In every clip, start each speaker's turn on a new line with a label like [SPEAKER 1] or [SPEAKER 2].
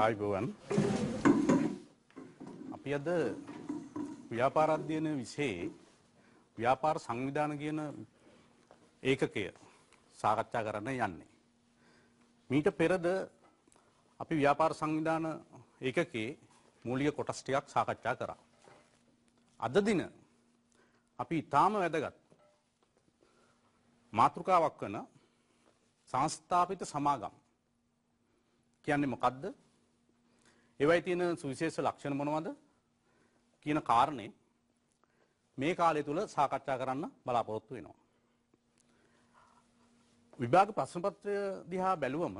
[SPEAKER 1] ආයුබෝවන් අපි අද ව්‍යාපාර අධ්‍යයන විෂයේ ව්‍යාපාර සංවිධාන කියන ඒකකය සාකච්ඡා කරන්න යන්නේ. මීට පෙරද අපි ව්‍යාපාර සංවිධාන ඒකකේ මූලික කොටස් ටිකක් සාකච්ඡා කරා. අද දින අපි ඊටාම වැදගත් මාතෘකාවක් වන සංස්ථාපිත සමාගම් කියන්නේ මොකද්ද? ඒවයි තියෙන සුවිශේෂ ලක්ෂණ මොනවද කියන කාරණේ මේ කාලය තුල සාකච්ඡා කරන්න බලාපොරොත්තු වෙනවා. විභාග ප්‍රශ්නපත්‍රය දිහා බැලුවම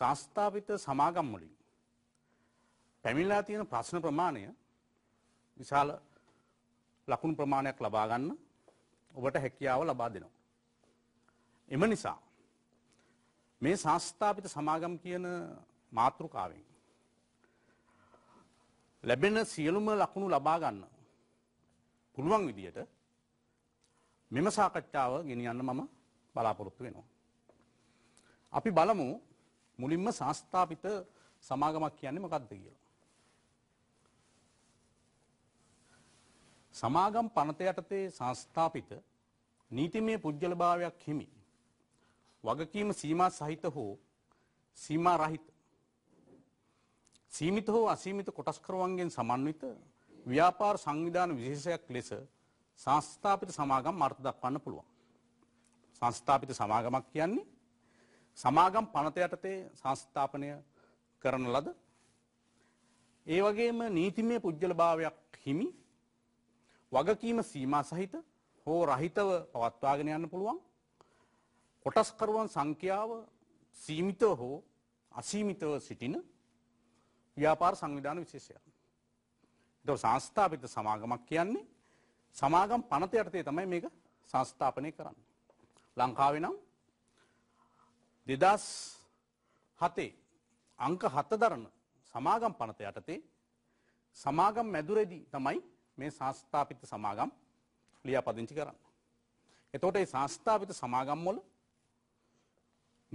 [SPEAKER 1] සංස්ථාපිත සමාගම් වලින් පැමිණලා තියෙන ප්‍රශ්න ප්‍රමාණය විශාල ලකුණු ප්‍රමාණයක් ලබා ගන්න ඔබට හැකියාව ලබා දෙනවා. එම නිසා මේ සංස්ථාපිත සමාගම් කියන මාතෘකාවෙන් ලැබෙන සියලුම ලකුණු ලබා ගන්න. පුළුවන් විදියට මෙම සාකච්ඡාව ගෙනියන්න මම බලාපොරොත්තු වෙනවා. අපි බලමු මුලින්ම සංස්ථාපිත සමාගමක් කියන්නේ මොකක්ද කියලා. සමාගම් පනත යටතේ සංස්ථාපිත නීතිමය පුද්ගලභාවයක් හිමි. වගකීම සීමා සහිත හෝ සීමා රහිත සීමිත හෝ අසීමිත කොටස්කරුවන්ගෙන් සමන්විත ව්‍යාපාර සංවිධාන විශේෂයක් ලෙස සංස්ථාපිත සමාගම් අර්ථ දක්වන්න පුළුවන්. සංස්ථාපිත සමාගමක් කියන්නේ සමාගම් පනත යටතේ සංස්ථාපනය කරන ලද ඒ වගේම නීතිමය පුද්ගලභාවයක් හිමි වගකීම සීමා සහිත හෝ රහිතව පවත්වාගෙන යන්න පුළුවන් කොටස්කරුවන් සංඛ්‍යාව සීමිතව හෝ අසීමිතව සිටින ව්‍යාපාර සංවිධාන විශේෂයක්. එතකොට සංස්ථාපිත සමාගමක් කියන්නේ සමාගම් පනත යටතේ තමයි මේක සංස්ථාපනය කරන්නේ. ලංකාවේ නම් 2007 අංක 7 දරන සමාගම් පනත යටතේ සමාගම් මැදුරේදී තමයි මේ සංස්ථාපිත සමාගම් ලියාපදිංචි කරන්නේ. එතකොට මේ සංස්ථාපිත සමාගම් වල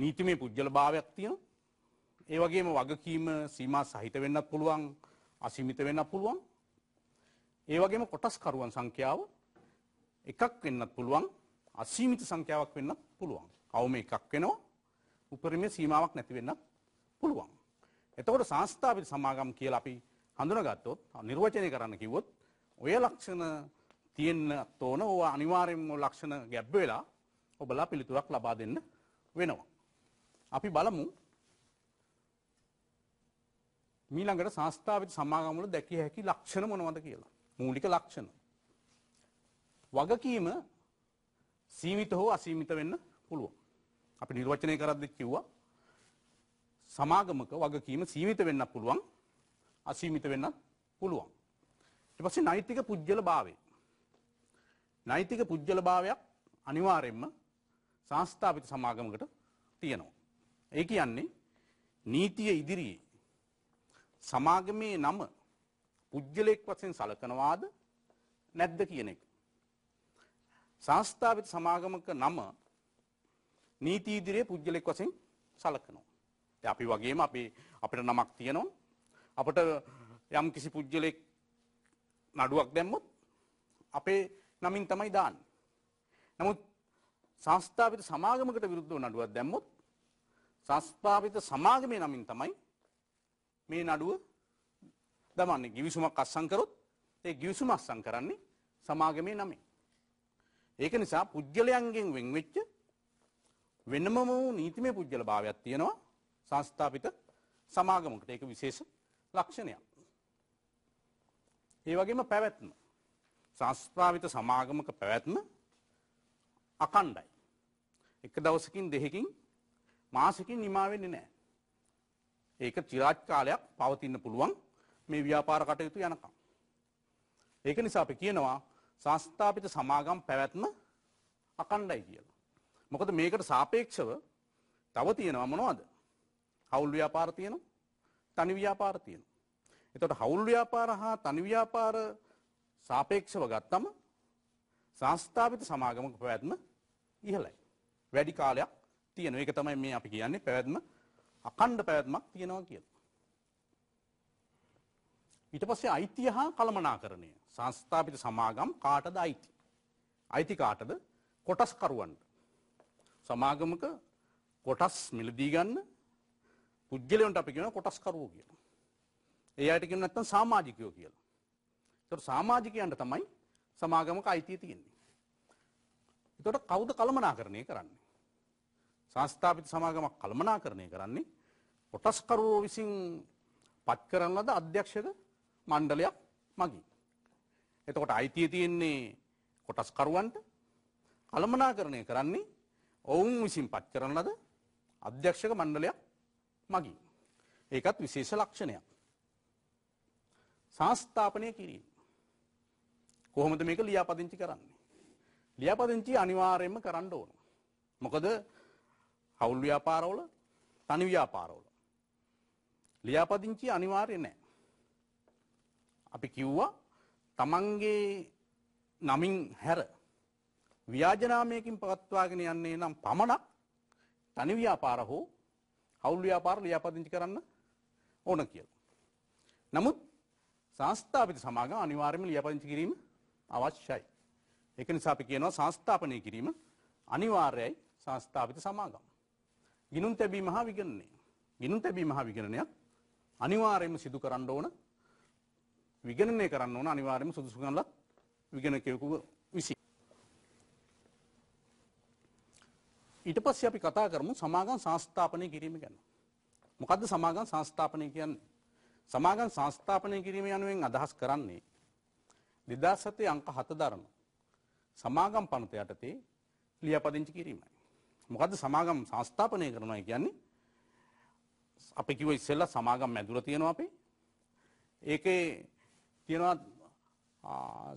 [SPEAKER 1] නීතිමය පුජ්‍යල භාවයක් තියෙනවා. ඒ වගේම වගකීම සීමා සහිත වෙන්නත් පුළුවන් අසීමිත වෙන්නත් පුළුවන්. ඒ වගේම කොටස්කරුවන් සංඛ්‍යාව එකක් වෙන්නත් පුළුවන් අසීමිත සංඛ්‍යාවක් වෙන්නත් පුළුවන්. අවම එකක් වෙනවා උපරිම සීමාවක් නැති වෙන්නත් පුළුවන්. එතකොට සංස්ථාපිත සමාගම් කියලා අපි හඳුනගත්තොත් නිර්වචනය කරන්න කිව්වොත් ඔය ලක්ෂණ තියෙන්න තෝන ඕ අනිවාර්යෙන්ම ලක්ෂණ ගැබ් වෙලා ඔබලා පිළිතුරක් ලබා දෙන්න වෙනවා. අපි බලමු මීළඟට සංස්ථාපිත සමාගම්වල දැකිය හැකි ලක්ෂණ මොනවද කියලා. මූලික ලක්ෂණ. වගකීම සීමිත හෝ අසීමිත වෙන්න පුළුවන්. අපි නිර්වචනය කරද්දි කිව්වා සමාගමක වගකීම සීමිත වෙන්න පුළුවන් අසීමිත වෙන්න පුළුවන්. ඊට පස්සේ නෛතික පුජ්‍යල භාවය. නෛතික පුජ්‍යල භාවයක් අනිවාර්යයෙන්ම සංස්ථාපිත සමාගමකට තියෙනවා. ඒ කියන්නේ නීතිය ඉදිරියේ සමාගමේ නම පුද්ගලයෙක් වශයෙන් සලකනවාද නැද්ද කියන එක. සංස්ථාවිත සමාගමක නම නීති ඉදිරියේ පුද්ගලයෙක් වශයෙන් සලකනවා. දැන් අපි වගේම අපි අපිට නමක් තියෙනවා. අපිට යම් කිසි පුද්ගලෙක් නඩුවක් දැම්මොත් අපේ නමින් තමයි දාන්නේ. නමුත් සංස්ථාපිත සමාගමකට විරුද්ධව නඩුවක් දැම්මොත් සංස්ථාපිත සමාගමේ නමින් තමයි මේ නඩුව දමන්නේ ගිවිසුමක් අස්සංකරොත් ඒ ගිවිසුම අස්සං කරන්නේ සමාගමේ නමේ. ඒක නිසා පුද්ගලයන්ගෙන් වෙන්වෙච්ච වෙනම වූ නීතිමය පුද්ගල භාවයක් තියෙනවා සංස්ථාපිත සමාගමකට ඒක විශේෂ ලක්ෂණයක්. ඒ වගේම පැවැත්ම සංස්ථාවිත සමාගමක පැවැත්ම අකණ්ඩයි. එක දවසකින් දෙහෙකින් මාසකින් නිමාවෙන්නේ නෑ. ඒක චිරාත් කාලයක් පවතින්න පුළුවන් මේ ව්‍යාපාර කටයුතු යනකම්. ඒක නිසා අපි කියනවා සංස්ථාපිත සමාගම් පැවැත්ම අකණ්ඩයි කියලා. මොකද මේකට සාපේක්ෂව තව තියෙනවා මොනවද? හවුල් ව්‍යාපාර තියෙනවා. තනි ව්‍යාපාර තියෙනවා. එතකොට හවුල් ව්‍යාපාර හා තනි ව්‍යාපාර සාපේක්ෂව ගත්තම සංස්ථාපිත සමාගමක පැවැත්ම ඉහළයි. වැඩි කාලයක් තියෙනවා. ඒක තමයි මේ අපි කියන්නේ පැවැත්ම අකණ්ඩ පැවැත්මක් තියෙනවා කියලා. ඊට පස්සේ අයිතිය හා කළමනාකරණය සංස්ථාපිත සමාගම් කාටද අයිති. අයිති කාටද කොටස්කරුවන්ට. සමාගමක කොටස් මිලදී ගන්න පුද්ගලයන්ට අපි කියන කොටස්කරුවෝ කියලා. ඒ අයට කියන නැත්නම් සමාජිකයෝ කියලා. ඒතකොට සමාජිකයන්ට තමයි සමාගමක අයිතිය තියෙන්නේ. ඒතකොට කවුද කළමනාකරණය කරන්නේ? සංස්ථාපිත සමාගමක් කළමනාකරණය කරන්නේ කොටස්කරුවෝ විසින් පත් කරන ලද අධ්‍යක්ෂක මණ්ඩලයක් මගින්. එතකොට අයිතිය තියෙන්නේ කොටස්කරුවන්ට කළමනාකරණය කරන්නේ ඔවුන් විසින් පත් කරන ලද අධ්‍යක්ෂක මණ්ඩලයක් මගින්. ඒකත් විශේෂ ලක්ෂණයක්. සංස්ථාපනය කිරීම. කොහොමද මේක ලියාපදිංචි කරන්නේ. ලියාපදිංචි අනිවාර්යෙන්ම කරන්න ඕන. මොකද හවුල් ව්‍යාපාරවල තනි ව්‍යාපාරවල. ලියාපදිංචි අනිවාර්ය නෑ. අපි කිව්වා තමන්ගේ නමින් හැර ව්‍යාජනාමයකින් පවත්වාගෙන යන්නේ නම් පමණක් තනි ව්‍යාපාර හෝ හවුල් ව්‍යාපාර ලියාපදිංචි කරන්න ඕන කියලා. නමුත් සංස්ථාපිත සමාගම් අනිවාර්යයෙන්ම ලියාපදිංචි කිරීම අවශ්‍යයි. ඒක නිසා අපි කියනවා සංස්ථාපනය කිරීම අනිවාර්යයි සංස්ථාපිත සමාගම්. ගිනුම් තැබී මහා විගණනය. ගිනුම් තැබී මහා විගණනයක් අනිවාර්යයෙන්ම සිදු කරන්න ඕන විගණනය කරන්න ඕන අනිවාර්යයෙන්ම සුදුසුකම් ලත් විගණකයෙකු විසින්. ඊට පස්සේ අපි කතා කරමු සමාගම් සංස්ථාපනය කිරීම ගැන. මොකද්ද සමාගම් සංස්ථාපනය කියන්නේ? සමාගම් සංස්ථාපනය කිරීම යනුවෙන් අදහස් කරන්නේ 2007 අංක 7 දරන සමාගම් පනත යටතේ ලියාපදිංචි කිරීමයි. මොකද සමාගම් සංස්ථාපනය කරනවා කියන්නේ අපි කිව ඉස්සෙල්ල සමාගම් ඇදුර තියෙනවා අපේ ඒකේ තියෙනවා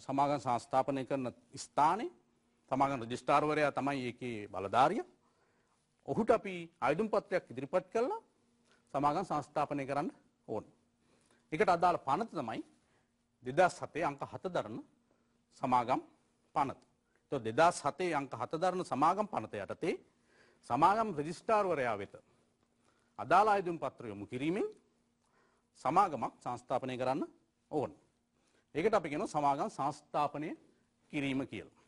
[SPEAKER 1] සමාගම් සංස්ථාපනය කරන ස්ථානය සමාගම් රජිස්ටාර්වරයා තමයි ඒකේ බලධාරිය ඔහුට අපි අයුදුම් පත්‍රයක් ඉදිරිපත් කළා සමාගම් සංස්ථාපනය කරන්න ඕන. එකට අදාළ පනත තමයි දෙදස් සතේ අංක හත දරන සමාගම් පනත. දෙදස් සතේ අංක හත දරන සමාගම් පනත යටතේ සමාගම් රජිස්ටාර්වරයා වෙත අදාළ අයදුම් පත්‍ර යොමු කිරීමෙන් සමාගමක් සංස්ථාපනය කරන්න ඕන. ඒකට අපි ගෙන සමාගම් සංස්ථාපනය කිරීම කියලා.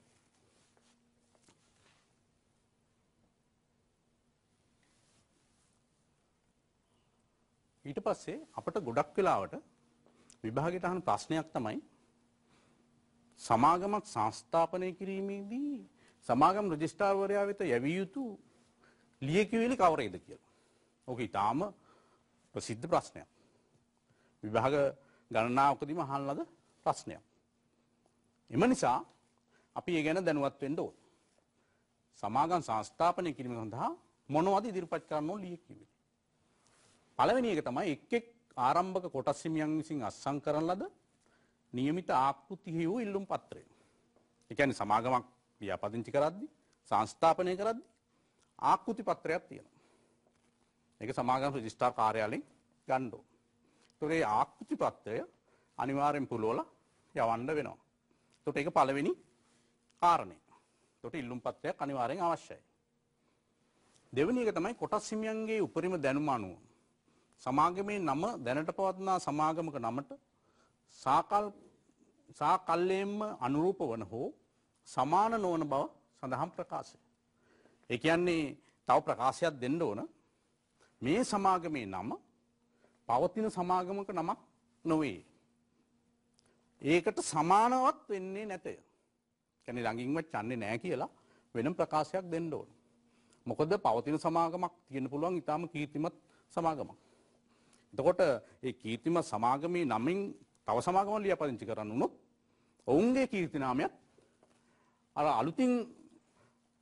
[SPEAKER 1] ඊට පස්සේ අපට ගොඩක් වෙලාවට විභාගයට අහන ප්‍රශ්නයක් තමයි සමාගමක් සංස්ථාපනය කිරීමේදී සමාගම් රජිස්ටාර්වරයා වෙත යැවිය යුතු ලියකියවිලි කවරේද කියලා. ඕක ඊටාම ප්‍රසිද්ධ ප්‍රශ්නයක්. විභාග ගණනාවකදීම අහන ලද ප්‍රශ්නයක්. එම නිසා අපි ඒ ගැන දැනුවත් වෙන්න ඕන. සමාගම් සංස්ථාපනය කිරීම සඳහා මොනවද ඉදිරිපත් කරන්න ඕන ලියකියවිලි. පළවෙනි එක තමයි එක් එක් ආරම්භක කොටස් හිමියන් විසින් අත්සන් කරන ලද નિયમિત ආකෘති හි වූ ඉල්ලුම් පත්‍රය. ඒ කියන්නේ සමාගමක් ව්‍යාපදිංචි කරද්දී සංස්ථාපනය කරද්දී ආකෘති පත්‍රයක් තියෙනවා. ඒක සමාගම් රෙජිස්ට්‍රාර් කාර්යාලයෙන් ගන්න ඕන. ඒතකොට ඒ ආකෘති පත්‍රය අනිවාර්යෙන් පුරවලා යවන්න වෙනවා. ඒතකොට ඒක පළවෙනි කාරණේ. ඒතකොට ඉල්ලුම් පත්‍රයක් අනිවාර්යෙන් අවශ්‍යයි. දෙවෙනි එක තමයි කොටස් හිමියන්ගේ උපරිම දැනුම අනුව සමාගමේ නම දැනට පවත්නා සමාගමක නමට සාකල් සාකල්ලයෙන්ම අනුරූප වන හෝ සමාන නොවන බව සඳහන් ප්‍රකාශය. ඒ කියන්නේ තව ප්‍රකාශයක් දෙන්න ඕන මේ සමාගමේ නම පවතින සමාගමක නමක් නොවේ. ඒකට සමානවත් වෙන්නේ නැතය. කැනෙ ළඟින්වත් චන්නේ නෑ කියලා වෙනම් ප්‍රකාශයක් දෙන්න ඕන. මොකද පවතින සමාගමක් තියෙන පුළුවන් ඉතාම කීර්තිමත් සමාගමක්. එතකොට ඒ කීර්තිම සමාගමේ නමින් තව සමාගම ලියපදිංචි කරන්න වුණොත් ඔවුන්ගේ කීර්තිනාමයක් අර අලුතින්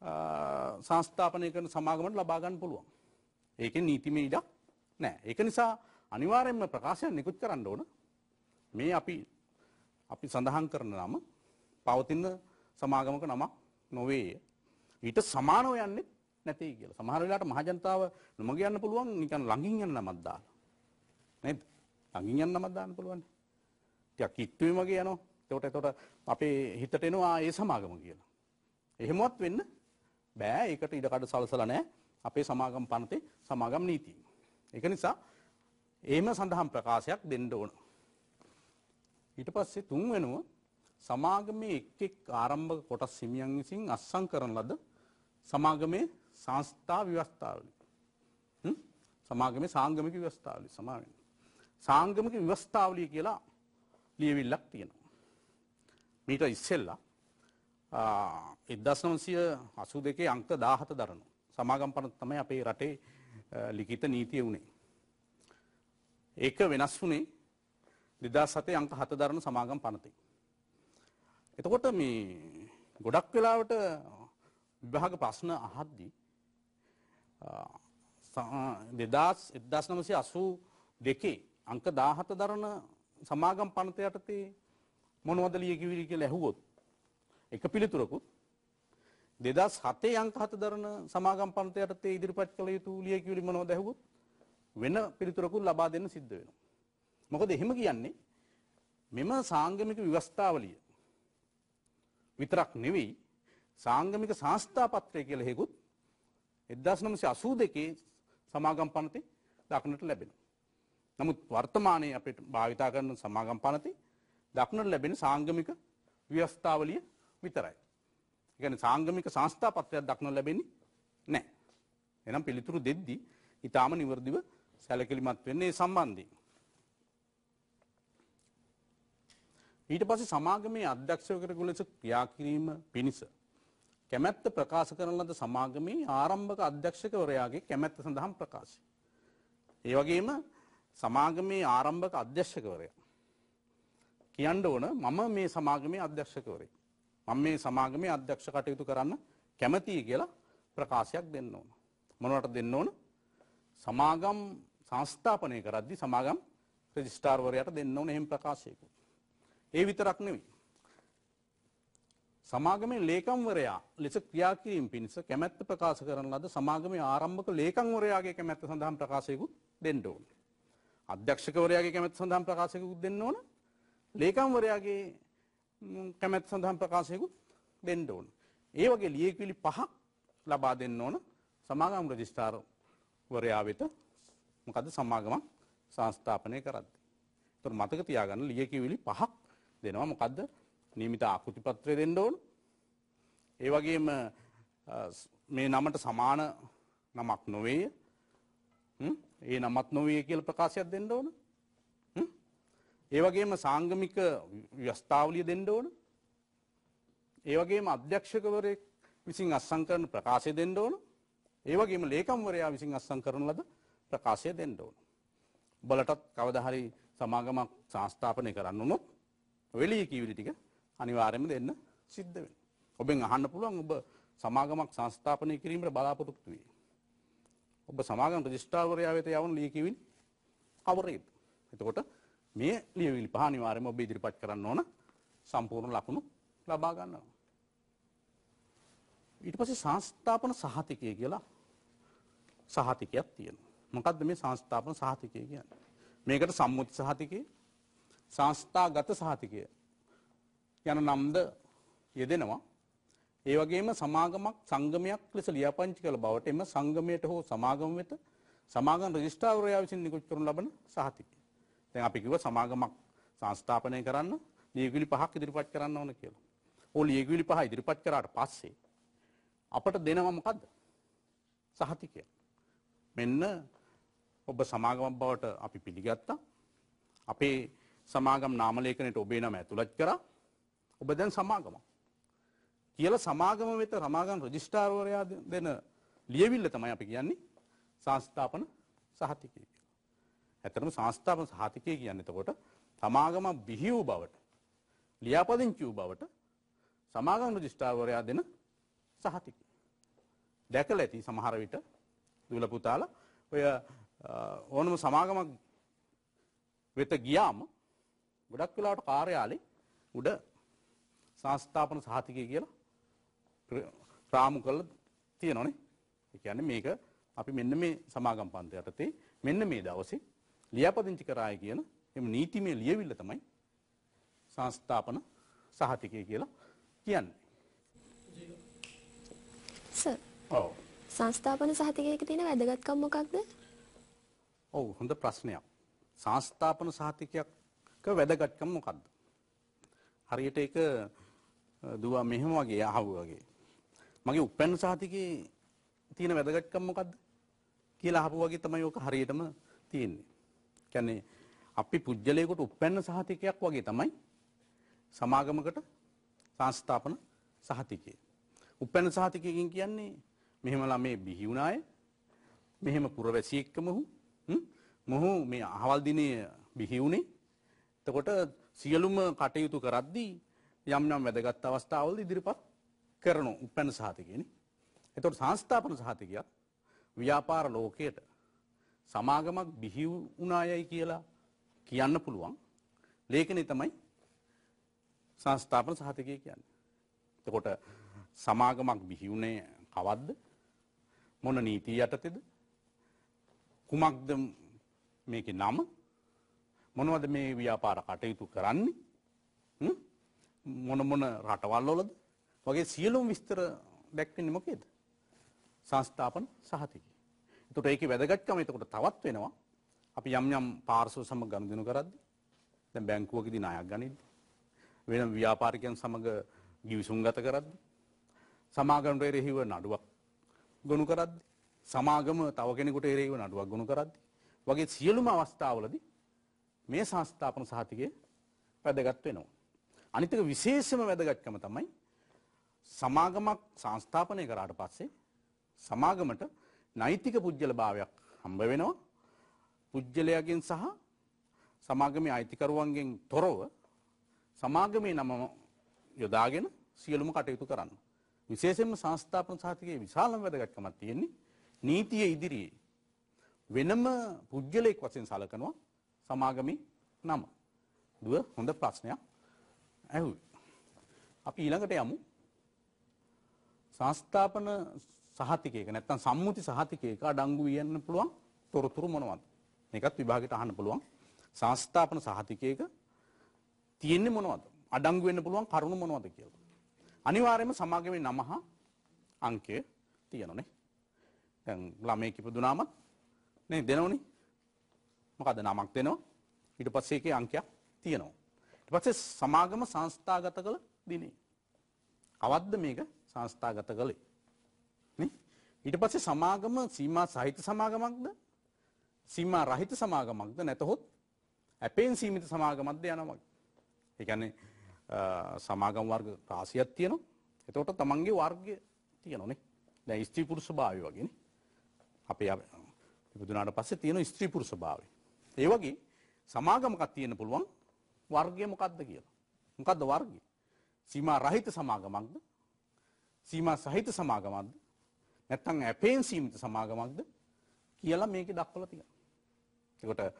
[SPEAKER 1] සංස්ථාපනය කරන සමාගමට ලබාගන්න පුළුවන්. ඒක නීතිම ඉඩක් නෑ ඒක නිසා අනිවාරයෙන්ම ප්‍රකාශය නිකුත් කරන්න ඕන මේ අපි අපි සඳහන් කරන නම පවතින්න සමාගමක නමක් නොවේ. ඊට සමානව යන්නේ නැති කියලා සමහරවෙලාට මහජනතාව නොමග යන්න පුළුවන් නිකන් ළඟින් යන්න නමක් දාලා. නේද? ළඟින් යන්න නමක් දාන්න පුළුවන්. ටිකක් කිට්ටුවේ වගේ යනවා. එතකොට එතකොට අපේ හිතට එනවා ඒ සමාගම කියලා. එහෙමවත් වෙන්න බෑ ඒකට ඉඩකඩ සලසලා නැහැ අපේ සමාගම් පනතේ සමාගම් නීතිය. ඒක නිසා එහෙම සඳහන් ප්‍රකාශයක් දෙන්න ඕන. ඊට පස්සේ තුන්වෙනුව සමාගමේ එක් එක් ආරම්භක කොටස් හිමියන් විසින් අත්සන් කරන ලද සමාගමේ සංස්ථා ව්‍යවස්ථාවලි. සමාගමේ සාංගමික ව්‍යවස්ථාවලි සමාවෙන්න. සාංගමික ව්‍යවස්ථාවලිය කියලා ලියවිල්ලක් තියෙනවා. මීට ඉස්සෙල්ලා එදස් නොන්සිය අසු දෙකේ අංක දාහත දරනු. සමාගම් පනත් තමයි අපේ රටේ ලිකිත නීතිය වුණේ. ඒක වෙනස් වුණේ දෙදා සතේ අංක හත දරනු සමාගම් පනති. එතකොට මේ ගොඩක් වෙලාවට විභාග ප්‍රශ්න අහද්දී දෙදස් එදස් නමසේ අසූ දෙකේ අංක දාහත දරන සමාගම් පනත යටතේ මොනවදලිය කිවිරි කියල ඇහුවොත් එක පිළිතුරකුත් දෙදස් හතේ අංක හත දරන සමාගම් පන්ත යටතේ ඉදිරිපත් කළ යුතු ලියකියවිලි මොනවද ඇහුවොත් වෙන පිළිතුරකුත් ලබා දෙන්න සිද්ධ වෙනවා. මොකද එහෙම කියන්නේ මෙම සාංගමික ව්‍යවස්ථාවලිය විතරක් නෙවෙයි සාංගමික සංස්ථාපත්‍රය කියලා හේකුත් 1982 සමාගම් පනතේ දක්නට ලැබෙනවා. නමුත් වර්තමානයේ අපිට භාවිතා කරන සමාගම් පනතේ දක්නට ලැබෙන සාංගමික ව්‍යවස්ථාවලිය විතරයි. ගැන සංගමික සංස්ථාපත්වයක් දක්න ලැබෙන නෑ. එනම් පිළිතුරු දෙද්දී ඉතාම නිවර්දිව සැලකිලිමත් වෙන්නේ සම්බන්ධී. ඊට පස සමාගමේ අධ්‍යක්ෂකරකු ලෙස ක්‍රියාකිරීම පිණිස. කැමැත්ත ප්‍රකාශ කරන ලද සමාගමේ ආරම්භක අධ්‍යක්ෂකවරයාගේ කැමැත්ත සඳහම් ප්‍රකාශ. ඒ වගේම සමාගමේ ආරම්භක අධ්‍යක්ෂකවරය. කියන්න ඕන මම මේ සමාගමේ අධ්‍යක්ෂකවරේ. මම මේ සමාගමේ අධ්‍යක්ෂ කටයුතු කරන්න කැමතියි කියලා ප්‍රකාශයක් දෙන්න ඕන. මොනවට දෙන්න ඕන? සමාගම් සංස්ථාපනය කරද්දී සමාගම් රෙජිස්ට්‍රාර්වරයාට දෙන්න ඕන එහෙම ප්‍රකාශයකුත්. ඒ විතරක් නෙවෙයි. සමාගමේ ලේකම්වරයා ලෙස ක්‍රියා කිරීම පිණිස කැමැත්ත ප්‍රකාශ කරන ලද සමාගමේ ආරම්භක ලේකම්වරයාගේ කැමැත්ත සඳහන් ප්‍රකාශයකුත් දෙන්න ඕන. අධ්‍යක්ෂකවරයාගේ කැමැත්ත සඳහන් ප්‍රකාශයකුත් දෙන්න ඕන. ලේකම්වරයාගේ කැමැත් සඳහන් ප්‍රකාශයකුත් දෙන්න ඕන. ඒ වගේ ලියකිලි පහක් ලබා දෙන්න ඕන සමාගම් රජිස්ටාර්වරයා වෙත මොකද සමාගමක් සංස්ථාපනය කරද්දී. ඒතර මතක තියාගන්න ලියකිවිලි පහක් දෙනවා මොකද්ද? නියමිත ආකෘති පත්‍රය දෙන්න ඕන. ඒ වගේම මේ නමට සමාන නමක් නොවේය. ඒ නමත් නොවේ කියලා ප්‍රකාශයක් දෙන්න ඕන. ඒවගේම සංගමික ව්‍යස්ථාවලිය දෙන්න ඕන ඒවගේම අධ්‍යක්ෂකවරයෙක් විසින් අස්සං කරන ප්‍රකාශය දෙන්න ඕන ඒවගේම ලේකම්වරයා විසින් අස්සං කරන ලද ප්‍රකාශය දෙන්න ඕන. බලටත් කවදහරි සමාගමක් සංස්ථාපනය කරන්න නොත් වෙලිය කීවිලි ටික අනිවාරයම දෙන්න සිද්ධ වෙන. ඔබෙන් අහන්න පුළුවන් ඔබ සමාගමක් සංස්ථාපනය කිරීමට බලාපොරොත්තු වේ. ඔබ සමාගම ප්‍රදිෂ්ඨාවරයා වෙත යවන ලියකිවින් කවරේද. එතකොට මේ ලියවිල් පහ අනිවාර්යයෙන්ම ඔබ ඉදිරිපත් කරන්න ඕන සම්පූර්ණ ලකුණු ලබා ගන්නවා. ඊට පස්සේ සංස්ථාපන සහතිකය කියලා සහතිකයක් තියෙනවා. මොකද්ද මේ සංස්ථාපන සහතිකය කියන්නේ? මේකට සම්මුති සහතිකය, සංස්ථාගත සහතිකය යන නම්ද යෙදෙනවා. ඒ වගේම සමාගමක් සංගමයක් ලෙස ලියාපදිංචි කළ බවට එම සංගමයට හෝ සමාගම වෙත සමාගම් රෙජිස්ට්‍රාර්වරයා විසින් නිකුත් කරනු ලබන සහතිකය. දැන් අපි කිව්ව සමාගමක් සංස්ථාපනය කරන්න ලියවිලි පහක් ඉදිරිපත් කරන්න ඕන කියලා. ඕ ලියවිලි පහ ඉදිරිපත් කරාට පස්සේ අපට දෙනවා මොකද්ද? සහතිකය. මෙන්න ඔබ සමාගමක් බවට අපි පිළිගත්තා. අපේ සමාගම් නාමලේඛනයට ඔබේ නම ඇතුළත් කරා. ඔබ දැන් සමාගමක්. කියලා සමාගම වෙත සමාගම් රෙජිස්ට්‍රාර්වරයා දෙන ලියවිල්ල තමයි අපි කියන්නේ සංස්ථාපන සහතිකය. ඇතරම සංස්ථාපන සහතිකය කියන්න එතකොට සමාගම බිහි වූ බවට ලියාපදිංචි වූ බවට සමාගම් රජිෂ්ඨාවරයා දෙන සහතික. දැකල ඇති සමහර විට දුලපුතාල ඔය ඕනම සමාගමක් වෙත ගියාම ගොඩක් වෙලාවට කාර්යාලේ උඩ සංස්ථාපන සහතිකය කියලා රාමු කළ තියෙනනේ. ඒ කියන්නේ මේක අපි මෙන්න මේ සමාගම් පන්ත යටතේ මෙන්න මේ දවසේ ලියාපදිංචි කරාය කියන එම නීතිමය ලියවිල්ල තමයි සංස්ථාපන සහතිකය කියලා කියන්නේ. සර්. ඔව්. සංස්ථාපන සහතිකයක තියෙන වැදගත්කම මොකක්ද? ඔව් හොඳ ප්‍රශ්නයක්. සංස්ථාපන සහතිකයක වැදගත්කම මොකක්ද? හරියට ඒක දුවා මෙහෙම වගේ අහුව වගේ. මගේ උපැන්න සහතිකේ තියෙන වැදගත්කම මොකද්ද කියලා අහපු වගේ තමයි ඕක හරියටම තියෙන්නේ. කියන්නේ අපි පුජ්‍යලයකට උපැන්න සහතිකයක් වගේ තමයි සමාගමකට සංස්ථාපන සහතිකය. උපැන්න සහතිකයකින් කියන්නේ මෙහෙම ළමේ බිහි වුණ අය මෙහෙම පුරවැසියෙක්ක මොහු මොහු මේ අහවල් දිනේ බිහි වුණේ එතකොට සියලුම කටයුතු කරද්දී යම් යම් වැදගත් අවස්ථාවල ඉදිරිපත් කරන උපැන්න සහතිකයනේ. එතකොට සංස්ථාපන සහතිකයක් ව්‍යාපාර ලෝකයට සමාගමක් බිහි වුණායයි කියලා කියන්න පුළුවන් ලේඛනේ තමයි සංස්ථාපන සහතිකය කියන්නේ. එතකොට සමාගමක් බිහි වුණේ කවද්ද? මොන නීතිය යටතේද? කුමක්ද මේකේ නම? මොනවද මේ ව්‍යාපාර කටයුතු කරන්නේ? මොන මොන රටවල් වලද? වගේ සියලුම විස්තර දැක්වෙන්නේ මොකේද? සංස්ථාපන සහතිකය. එතකොට ඒකේ වැදගත්කම එතකොට තවත් වෙනවා. අපි යම් යම් පාර්ශ්ව සමග ගනුදෙනු කරද්දී දැන් බැංකුවකදී ණයක් ගනිද්දී වෙන ව්‍යාපාරිකයන් සමග ගිවිසුම් ගත කරද්දී සමාගමට එරෙහිව නඩුවක් ගොනු කරද්දී සමාගම තව කෙනෙකුට එරෙහිව නඩුවක් ගොනු කරද්දී වගේ සියලුම අවස්ථාවලදී මේ සංස්ථාපන සහතිකය වැදගත් වෙනවා. අනිතක විශේෂම වැදගත්කම තමයි සමාගමක් සංස්ථාපනය කරාට පස්සේ සමාගමට නෛතික පුද්ගල භාවයක් හම්බ වෙනවා පුද්ගලයාගෙන් සහ සමාගමේ අයිතිකරුවන්ගෙන් තොරව සමාගමේ නම යොදාගෙන සියලුම කටයුතු කරන්න. විශේෂෙන්ම සංස්ථාපන සාතිකයේ විශාලම වැදගත්කමක් තියෙන්නේ නීතිය ඉදිරියේ වෙනම පුද්ගලයෙක් වශයෙන් සලකනවා සමාගමේ නම. දුව හොඳ ප්‍රශ්නයක් ඇහුවේ. අපි ඊළඟට යමු සංස්ථාපන සහතිකයක නැත්තම් සම්මුති සහතිකයක අඩංගු වෙන්න පුළුවන් තොරතුරු මොනවද? මේකත් විභාගයට අහන්න පුළුවන්. සංස්ථාපන සහතිකයක තියෙන්නේ මොනවද? අඩංගු වෙන්න පුළුවන් කරුණු මොනවද කියලා. අනිවාර්යයෙන්ම සමාගමේ නම හා අංකය තියෙනනේ. දැන් ළමයෙක් ඉපදුනාම නේ දෙනවනේ. මොකද නමක් දෙනවා. ඊට පස්සේ ඒකේ අංකයක් තියෙනවා. ඊට පස්සේ සමාගම සංස්ථාගත කළ දිනේ. අවද්ද මේක සංස්ථාගත කළේ. ඊට පස්සේ සමාගම සීමා සහිත සමාගමක්ද සීමා රහිත සමාගමක්ද නැතහොත් ඇපෙන් සීමිත සමාගමක්ද යනවා. ඒ කියන්නේ සමාගම් වර්ග රාශියක් තියෙනවා. එතකොට තමන්ගේ වර්ගය තියෙනනේ. දැන් ස්ත්‍රී පුරුෂ භාවය වගේනේ. අපේ ඉපදුනාට පස්සේ තියෙන ස්ත්‍රී පුරුෂ භාවය. ඒ වගේ සමාගමකක් තියෙන්න පුළුවන් වර්ගය මොකද්ද කියලා. මොකද්ද වර්ගය? සීමා රහිත සමාගමක්ද? සීමා සහිත සමාගමක්ද? නැත්තම් ඇපෙන් සීමිත සමාගමක්ද කියලා මේකේ දක්වලා තියෙනවා. ඒකට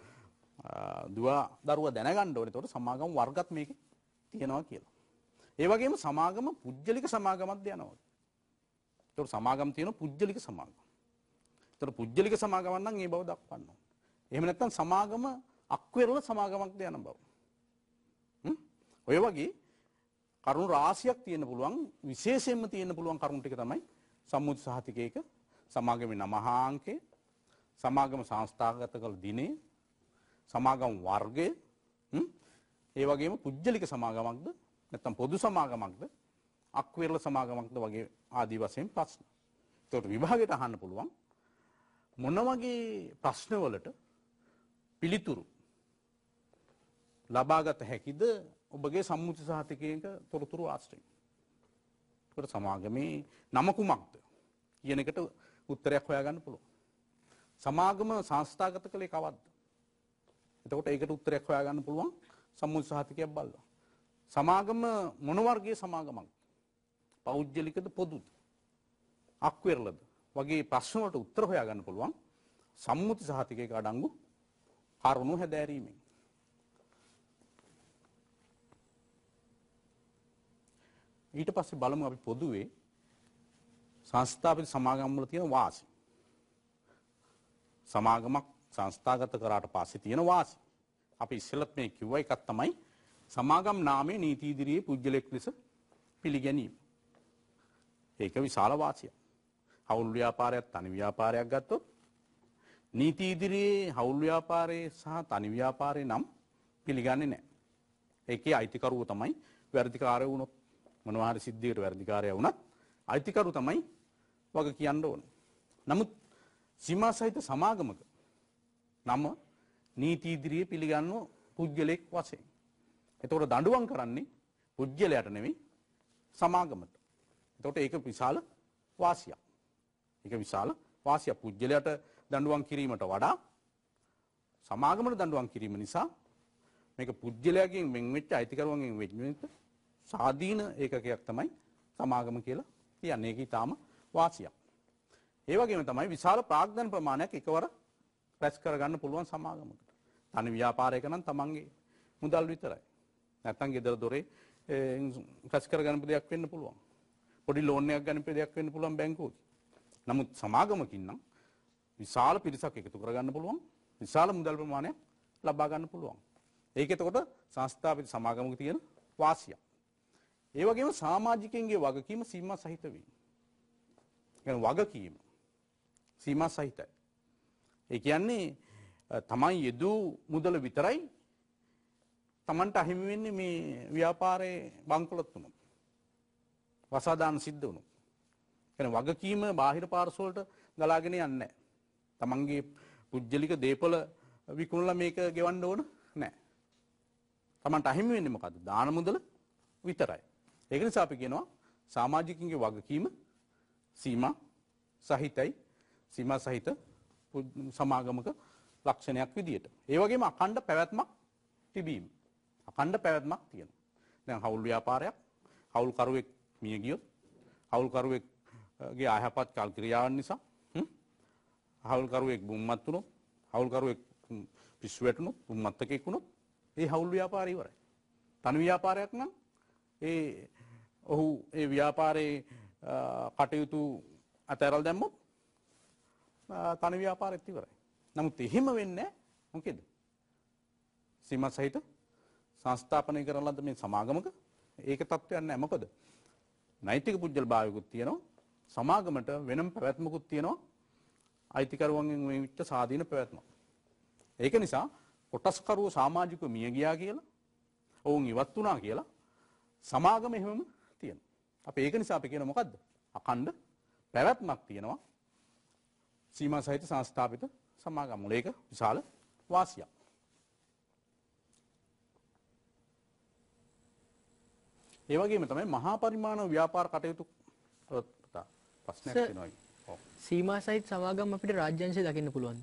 [SPEAKER 1] දුවා දරුවා දැනගන්න ඕනේ. ඒතකොට සමාගම් වර්ගත් මේකේ තියෙනවා කියලා. ඒ වගේම සමාගම පුජ්‍යලික සමාගමක්ද යනවා. ඒතකොට සමාගම් තියෙන පුජ්‍යලික සමාගම්. ඒතකොට පුජ්‍යලික සමාගම නම් ඒ බව දක්වන්න ඕනේ. එහෙම නැත්නම් සමාගම අක්විරල සමාගමක්ද යන බව. ඔය වගේ කරුණු රාශියක් තියෙන්න පුළුවන් විශේෂයෙන්ම තියෙන්න පුළුවන් කරුණු ටික තමයි සම්මුති සහතිකයක සමාගම නමහාංකේ සමාගම සංස්ථාගත කළ දිනේ සමාගම් වර්ගය ඒ වගේම පුද්ගලික සමාගමක්ද නැත්නම් පොදු සමාගමක්ද අක්විරල සමාගමක්ද වගේ ආදී වශයෙන් ප්‍රශ්න. ඒකට විභාගයට අහන්න පුළුවන් මොන වගේ ප්‍රශ්නවලට පිළිතුරු ලබාගත හැකිද ඔබගේ සම්මුති සහතිකයක තොරතුරු ආශ්‍රයෙන්. ට සමාගමේ නම කුමක්ද කියන එකට උත්තරයක් හොයාගන්න පුළුවන්. සමාගම සංස්ථාගත කළේ කවද්ද. එතකොට ඒකට උත්තරයක් හොයාගන්න පුළුවන් සම්මුල් සහතිකයක් බල්ල. සමාගම මොනවර්ගේ සමාගමක් පෞද්ගලිකද පොදුද. අක්වෙරලද වගේ ප්‍රශ්නවලට උත්තර හොයාගන්න පුළුවන් සම්මුති සහතිකයක අඩංගු කරුණු හැදෑරීමෙන්. ඊට පස්සේ බලමු අපි පොදුවේ සංස්ථාපිත සමාගම් වල තියෙන වාසි. සමාගමක් සංස්ථාගත කරාට පස්සේ තියෙන වාසි. අපි ඉස්සෙල්ලත් මේ කිව්ව එකක් තමයි සමාගම් නාමයේ නීති ඉදිරියේ පුජ්‍යලෙක් ලෙස පිළිගැනීම. ඒක විශාල වාසියක්. හවුල් ව්‍යාපාරයක් තනි ව්‍යාපාරයක් ගත්තොත් නීති ඉදිරියේ හවුල් ව්‍යාපාරයේ සහ තනි ව්‍යාපාරයේ නම් පිළිගන්නේ නැහැ. ඒකේ අයිතිකරුව තමයි වැඩිකාරය වුණොත් මොනවා හරි සිද්ධියකට වැඩිකාරය වුණත් අයිතිකරු තමයි වග කියන්න ඕන. නමුත් සීමා සහිත සමාගමක නම නීති ඉදිරියේ පිළිගන්න පුද්ගලෙක් වශයෙන්. එතකොට දඬුවම් කරන්නේ පුද්ගලයාට නෙවෙයි සමාගමට. එතකොට ඒක විශාල වාසියක්. ඒක විශාල වාසියක් පුද්ගලයාට දඬුවම් කිරීමට වඩා සමාගමට දඬුවම් කිරීම නිසා මේක පුද්ගලයාගෙන් වෙන් වෙච්ච අයිතිකරුවන්ගෙන් වෙන් වෙච්ච සාධීන ඒකකයක් තමයි සමාගම කියලා කියන්නේ. ඒක ඊටාම වාසියක්. ඒ වගේම තමයි විශාල ප්‍රාග්ධන ප්‍රමාණයක් එකවර රැස් කරගන්න පුළුවන් සමාගමකට. තනි ව්‍යාපාරයක නම් තමන්ගේ මුදල් විතරයි. නැත්තම් ගෙදර දොරේ රැස් කරගන්න දෙයක් වෙන්න පුළුවන්. පොඩි ලෝන් එකක් ගන්න දෙයක් වෙන්න පුළුවන් බැංකුවක. නමුත් සමාගමකින් නම් විශාල පිරිසක් එකතු කරගන්න පුළුවන්. විශාල මුදල් ප්‍රමාණයක් ලබා ගන්න පුළුවන්. ඒක එතකොට සංස්ථාපිත සමාගමක තියෙන වාසියක්. ඒ වගේම සමාජිකයන්ගේ වගකීම සීමා සහිත වේ. කියන්නේ වගකීම සීමා සහිතයි. ඒ කියන්නේ තමන් යෙදූ මුදල විතරයි තමන්ට අහිමි වෙන්නේ මේ ව්‍යාපාරයේ බංකොලොත් වුණොත්. වසාදාන සිද්ධ වුණොත්. කියන්නේ වගකීම බාහිර පාර්සලට ගලාගෙන යන්නේ නැහැ. තමන්ගේ පුජ්‍යලික දේපල විකුණලා මේක ගෙවන්න ඕන නැහැ. තමන්ට අහිමි වෙන්නේ මොකද්ද? දාන මුදල විතරයි. ඒක නිසා අපි කියනවා සමාජිකින්ගේ වගකීම සීමා සහිතයි සීමා සහිත සමාගමක ලක්ෂණයක් විදියට. ඒ වගේම අඛණ්ඩ පැවැත්මක් තිබීම. අඛණ්ඩ පැවැත්මක් තියෙනවා. දැන් හවුල් ව්‍යාපාරයක් හවුල් කරුවෙක් මිය ගියොත් හවුල් කරුවෙක්ගේ අයහපත් කල් ක්‍රියාවන් නිසා හවුල් කරුවෙක් බුම්මත් වුණොත් හවුල් කරුවෙක් පිස්සු වැටුණොත් බුම්මත්තකෙක් වුණොත් ඒ හවුල් ව්‍යාපාරය ඉවරයි. තනි ව්‍යාපාරයක් නම් ඒ ඔහු ඒ ව්‍යාපාරයේ කටයුතු අතැරල් දැම්මොත් තන ව්‍යාපාර ඇතිවරයි. නමුත් එහෙම වෙන්න මොකෙද. සීම සහිත සංස්ථාපනය කරලද මේ සමාගමක ඒක තත්ත්වයන්න ඇමකොද. නෛතික පුද්ජල් භායකුත් තියනවා සමාගමට වෙනම් පැවැත්මකුත් තියෙනවා අයිතිකරුවන්ගෙන් විච්ච සාධීන පැවැත්ම. ඒක නිසා කොටස්කරුව සාමාජික මිය ගියා කියලා ඔවුන් ඉවත් වනා කියලා සමාගම එහෙම අප ඒක නිසා අපි කියන මොකක්ද අකණ්ඩ පැවැත්මක් තියෙනවා සීමා සහිත සංස්ථාපිත සමාගම්මුල ඒක විශාල වාසියක්. ඒවගේම තමයි මහා පරිමාණ ව්‍යාපාර කටයුතු ප්‍රශ්නයක් වෙනවායි. සීමා සහිත සමාගම් අපිට රාජ්‍යංශය දකින්න පුළුවන්ද?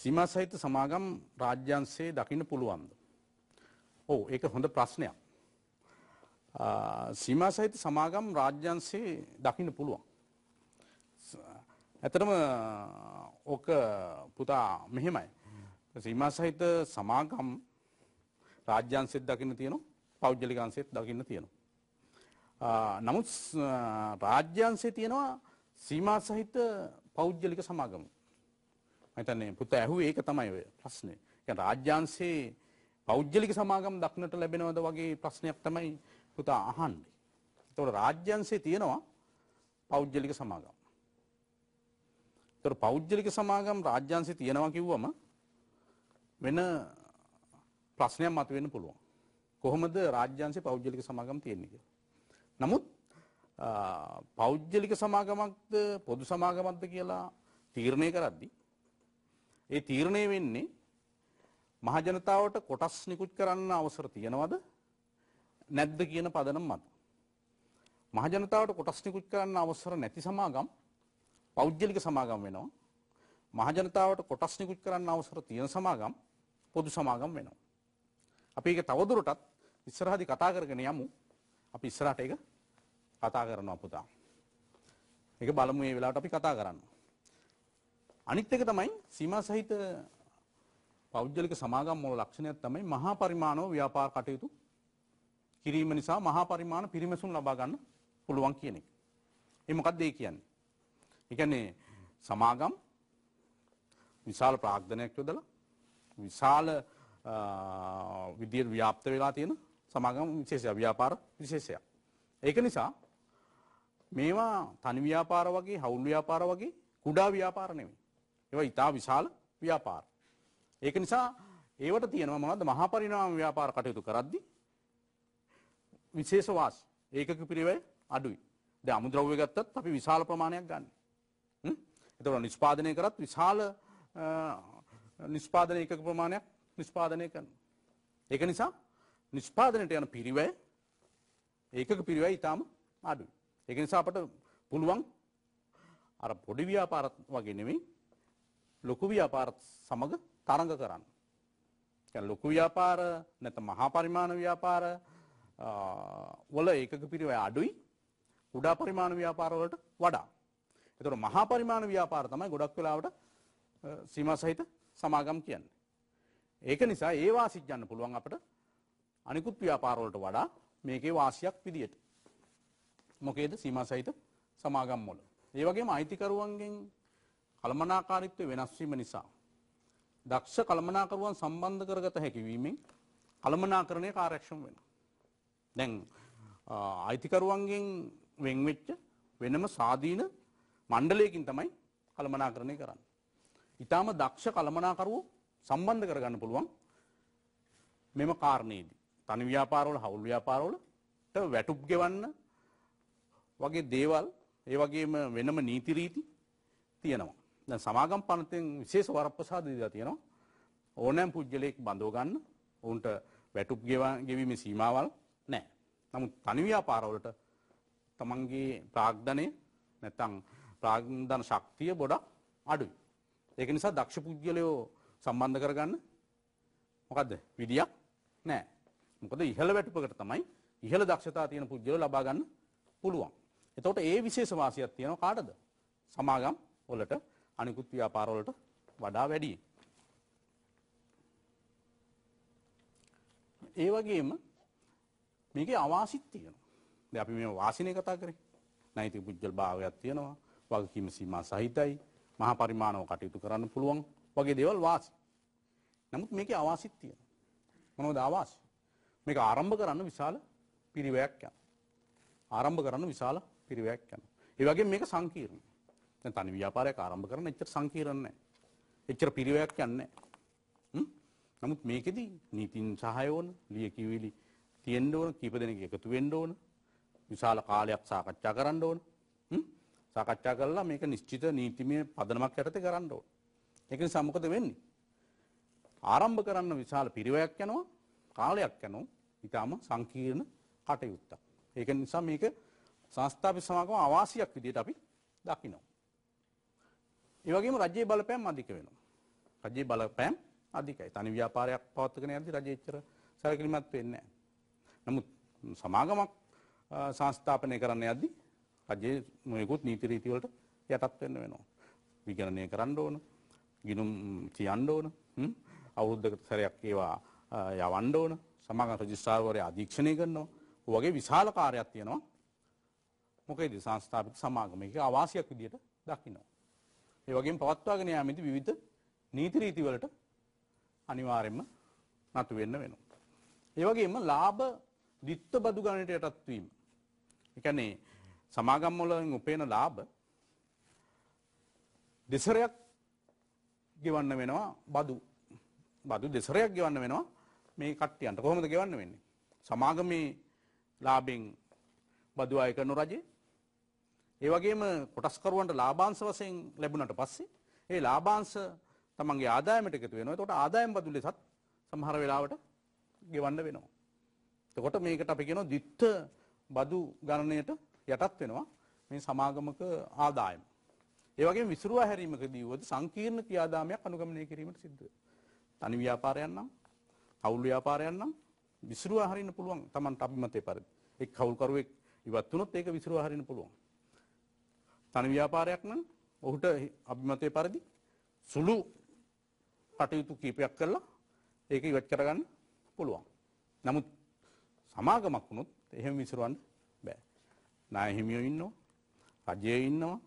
[SPEAKER 1] සීමා සහිත සමාගම් රාජ්‍යංශයේ දකින්න පුළුවන්ද? ඔව් ඒක හොඳ ප්‍රශ්නයක්. සීමා සහිත සමාගම් රාජ්‍යන්සේ දකින්න පුළුවන්. ඇතරම ඕක පුතා මෙහෙමයි. සීමා සහිත සමාගම් රාජ්‍යන්සෙත් දකින්න තියෙන පෞද්ගලිකන්සෙත් දකින්න තියෙනවා. නමුත් රාජ්‍යන්සේ තියෙනවා සීමා සහිත පෞද්ගලික සමාගම. මතන්නේ පුත ඇහු ඒක තමයි ඔය ප්‍රශ්නේ. රාජ්‍යන්සේ පෞද්ගලික සමාගම් දක්නට ලැබෙනවද වගේ ප්‍රශ්නයක් තමයි පුතා අහන්නේ. එතකොට රාජ්‍යංශේ තියෙනවා පෞද්ගලික සමාගම්. එතකොට පෞද්ගලික සමාගම් රාජ්‍යංශේ තියෙනවා කිව්වම වෙන ප්‍රශ්නයක් මතුවෙන්න පුළුවන්. කොහොමද රාජ්‍යංශේ පෞද්ගලික සමාගම් තියෙන්නේ කියලා. නමුත් පෞද්ගලික සමාගමක්ද පොදු සමාගමක්ද කියලා තීරණය කරද්දී ඒ තීරණය වෙන්නේ මහජනතාවට කොටස් නිකුත් කරන්න අවසර තියෙනවද නැද්ද කියන පදනම් මත. මහජනතාවට කොටස් නිකුත් කරන්න අවසර නැති සමාගම් පෞද්ගලික සමාගම් වෙනවා. මහජනතාවට කොටස් නිකුත් කරන්න අවසර තියෙන සමාගම් පොදු සමාගම් වෙනවා. අපි ඒක තවදුරටත් ඉස්සරහදී කතා කරගෙන යමු. අපි ඉස්සරහට ඒක කතා කරනවා පුතා. ඒක බලමු මේ වෙලාවට අපි කතා කරන්න. අනිත් එක තමයි සීමා සහිත පෞද්ගලික සමාගම් වල ලක්ෂණයක් තමයි මහා පරිමාණව ව්‍යාපාර කටයුතු කිරීම නිසා මහා පරිමාණ පිරිමැසුම් ලබා ගන්න පුළුවන් කියන එක. ඒ මොකක්ද ඒ කියන්නේ? ඒ කියන්නේ සමාගම් විශාල ප්‍රාග්ධනයක් යොදලා විශාල විදියට ව්‍යාප්ත වෙලා තියෙන සමාගම් විශේෂයක් ව්‍යාපාර විශේෂයක්. ඒක නිසා මේවා තනි ව්‍යාපාර වගේ හවුල් ව්‍යාපාර වගේ කුඩා ව්‍යාපාර නෙමෙයි. ඒවා ඊටා විශාල ව්‍යාපාර. ඒක නිසා ඒවට තියෙනවා මොනවද මහා පරිණාම ව්‍යාපාර කටයුතු කරද්දී විශේෂ වාස් ඒකක පිරිවය අඩුයි ද අමුද්‍රව්‍ය ගත්තත් අපි විශාල ප්‍රමාණයක් ගන්න. එතවට නිෂ්පාදනය කරත් විශාල නිෂ්පාදන ඒක ප්‍රමාණයක් නිෂ්පාදනය කරන. ඒක නිසා නිෂ්පාදනයට යන පිරිවය ඒකක පිරිවය ඉතාම අඩු. ඒක නිසා අපට පුළුවන් අර පොඩි ව්‍යාපාරත් වගේ නෙවෙයි ලොකු ව්‍යාපාරත් සමග තරඟ කරන්න. ලොකු ව්‍යාපාර නැත මහා පරිමාණ ව්‍යාපාර වල ඒකක පිරිවැය අඩුයි උඩා පරිමාණ ව්‍යාපාරවලට වඩා. එතකොට මහා පරිමාණ ව්‍යාපාර තමයි ගොඩක් වෙලාවට සීමා සහිත සමාගම් කියන්නේ. ඒක නිසා ඒ වාසිජන්න පුළුවන් අපට අනිකුත් ව්‍යාපාරවලට වඩා මේකේ වාසියක් විදියට. මොකේද සීමා සහිත සමාගම් වල. ඒ වගේම අයිතිකරුවන්ගෙන් කළමනාකාරීත්වය වෙනස් වීම නිසා දක්ෂ කළමනාකරුවන් සම්බන්ධ කරගත හැකි වීමෙන් කළමනාකරණය කාර්යක්ෂම වෙනවා. දැන් අයිතිකරුවන්ගෙන් වෙන්වෙච්ච වෙනම සාධීන මණ්ඩලයකින් තමයි කළමනාකරණය කරන්න. ඉතාම දක්ෂ කළමනාකරුව සම්බන්ධ කරගන්න පුළුවන් මෙම කාරණයේදී. තනි ව්‍යාපාරවල හවුල් ව්‍යාපාරවලට වැටුප් ගෙවන්න වගේ දේවල් ඒ වගේම වෙනම නීතිරීති තියෙනවා. දැන් සමාගම් පනතෙන් විශේෂ වරප්‍රසාද දීලා තියෙනවා. ඕනෑම් පුද්ගලයෙක් බඳව ගන්න, ඔවුන්ට වැටුප් ගෙවීමේ සීමාවල් නෑ. නමුත් තනි ව්‍යාපාරවලට තමන්ගේ ප්‍රාග්ධනය නැත්තම් ප්‍රාග්ධන ශක්තිය ගොඩක් අඩුයි. ඒක නිසා දක්ෂ පුද්ගලයෝ සම්බන්ධ කරගන්න මොකද්ද? විදියක් නෑ. මොකද ඉහළ වැටුපකට තමයි ඉහළ දක්ෂතා තියෙන පුද්ගලයෝ ලබා ගන්න පුළුවන්. එතකොට ඒ විශේෂ වාසියක් තියෙනවා කාටද? සමාගම් වලට අනිකුත් ව්‍යාපාර වලට වඩා වැඩියි. ඒ වගේම මේකේ අවාසිත් තියෙනවා. දැන් අපි මේ වාසිනේ කතා කරේ. නෛතික පුජ්‍යල් භාවයක් තියෙනවා. වගකීම සීමා සහිතයි. මහා පරිමාණව කටයුතු කරන්න පුළුවන් වගේ දේවල් වාසි. නමුත් මේකේ අවාසිත් තියෙනවා. මොනවද අවාසි? මේක ආරම්භ කරන්න විශාල පිරිවැයක් යනවා. ආරම්භ කරන්න විශාල පිරිවැයක් යනවා. ඒ වගේම මේක සංකීර්ණයි. දැන් තනි ව්‍යාපාරයක් ආරම්භ කරන්න එච්චර සංකීර්ණ නැහැ. එච්චර පිරිවැයක් යන්නේ නැහැ. නමුත් මේකෙදි නීතින් සහය ඕන, ලියකියවිලි තියෙන්න ඕන කීප දෙනෙක් එකතු වෙන්න ඕන විශාල කාලයක් සාකච්ඡා කරන්න ඕන සාකච්ඡා කරලා මේක නිශ්චිත නීතිමය පදනමක් යටතේ කරන්න ඕන. ඒක නිසා මොකද වෙන්නේ? ආරම්භ කරන්න විශාල පිරිවයක් යනවා කාලයක් යනවා ඊටාම සංකීර්ණ කටයුත්තක්. ඒක නිසා මේක සංස්ථාපිත සමාගම අවාසියක් විදිහට අපි දකිනවා. ඒ වගේම රජයේ බලපෑම් අධික වෙනවා. රජයේ බලපෑම් අධිකයි. තනි ව්‍යාපාරයක් පවත්වාගෙන යද්දී රජයේ ඉච්චර සැලකිලිමත් වෙන්නේ නැහැ. නමුත් සමාගමක් සංස්ථාපනය කරන්න යද්දි රජයේ මොයකුත් නීති රීතිවලට යටත් වෙන්න වෙනවා. විගණනය කරන්න ඕන, ගිනුම් කියන්න ඕන, අවුරුද්දකට සැරයක් ඒවා යවන්න ඕන, සමාගම රජිස්ට්‍රාර්වරයා අධීක්ෂණය කරනවා. වගේ විශාල කාර්යයක් තියෙනවා. මොකේද සංස්ථාපිත සමාගමක අවාසියක් විදියට දකිනවා. ඒ වගේම පවත්වාගෙන යාමේදී විවිධ නීති රීති වලට අනිවාර්යයෙන්ම නතු වෙන්න වෙනවා. ඒ වගේම ලාභ දිත්ත බදු ගණයට යටත්වීම. එකනේ සමාගම්මොලින් උපේන ලාභ දෙසරයක් ගෙවන්න වෙනවා බදු බදු දෙසරයක් ගෙවන්න වෙනවා මේ කට්ටියන්ට කොහොමද ගෙවන්න වෙන්නේ. සමාගමේ ලාබෙන් බදු අය කරනු රජේ ඒවගේම කොටස්කරුවන්ට ලාබාංස වසයෙන් ලැබුණට පස්සේ ඒ ලාබාංස තමන්ගේ ආදායමට එකතු වෙනවා තොට ආදායම් බදුලෙසත් සමහර වෙලාවට ගෙවන්න වෙනවා. එතකොට මේකට අපි කියනවා දිත්ත බදු ගණනයට යටත් වෙනවා මේ සමාගමක ආදායම. ඒ වගේම විසිරුවා හැරීමකදී වුවද සංකීර්ණ ක්‍රියාදාමයක් අනුගමනය කිරීමට සිද්ධ වෙනවා. තනි ව්‍යාපාරයක් නම්, කවුල් ව්‍යාපාරයක් නම් විසිරුවා හරින්න පුළුවන් Taman අභිමතේ පරිදි. එක් කවුල්කරුවෙක් ඉවත් වුණොත් ඒක විසිරුවා හරින්න පුළුවන්. තනි ව්‍යාපාරයක් නම් ඔහුට අභිමතේ පරිදි සුළු කටයුතු කීපයක් කරලා ඒක ඉවත් කරගන්න පුළුවන්. නමුත් සමාගමක් වුණොත් එහෙම විසිරවන්න බෑ. නාය හිමියෝ ඉන්නවා. රජයේ ඉන්නවා.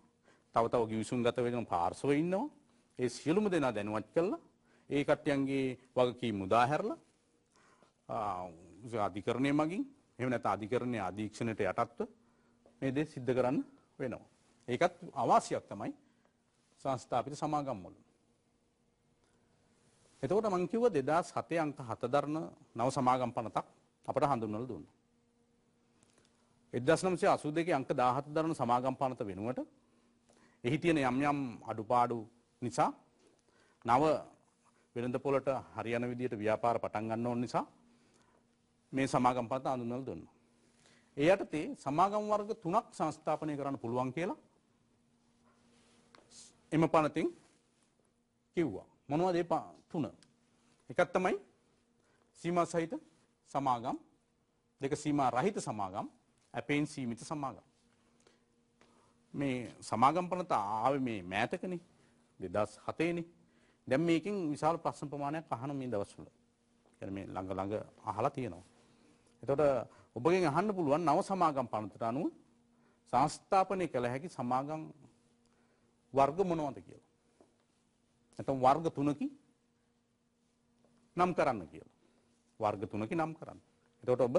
[SPEAKER 1] තව තව ගිවිසුම් ගත වෙන පාර්ශව ඉන්නවා. ඒ සියලුම දෙනා දැනුවත් කළා. ඒ කට්ටියන්ගේ වගකීම් මුදා හැරලා අධිකරණය මගින් එහෙම නැත්නම් අධිකරණයේ අධීක්ෂණයට යටත්ව මේ දේ සිද්ධ කරන්න වෙනවා. ඒකත් අවාසියක් තමයි සංස්ථාපිත සමාගම් වල. එතකොට මං කිව්වා 2007 අංක 7 දරන නව සමාගම් පනතක් අපට හඳුන්වල දුන්න. එදස්නම්සේ අසු දෙක අංක දාහත් දරන සමාගම් පනත වෙනුවට එහි තියෙන යම් යම් අඩුපාඩු නිසා නව වෙළඳ පොලට හරියන විදියට ව්‍යාපාර පටන් ගන්න ඕන නිසා මේ සමාගම් පනත හඳුන්වල දුන්න. ඒ යටතේ සමාගම් වර්ග තුනක් සංස්ථාපනය කරන්න පුළුවන් කියලා එම පනතින් කිව්වා. මොනවද ඒ තුන? එකක් තමයි සීමා සහිත සමාගම් දෙක සීමා රහිත සමාගම් ඇපෙන් සීමිත සමාගම්. මේ සමාගම් පනත ආව මේ මෑතකනේ දෙදස් හතේනේ දැම් මේකින් විශාල ප්‍රශ්න ප්‍රමාණයක් අහන මේ දවස්වල කියන මේ ළඟ ළඟ අහලා තියෙනවා. එතකොට ඔබගෙන් අහන්න පුළුවන් නව සමාගම් පනතට අනුව සංස්ථාපනය කළ හැකි සමාගම් වර්ග මොනවද කියලා. නැත්නම් වර්ග තුනකින් නම් කරන්න කියලා. වර්ග තුනක නම් කරන්න. එතකොට ඔබ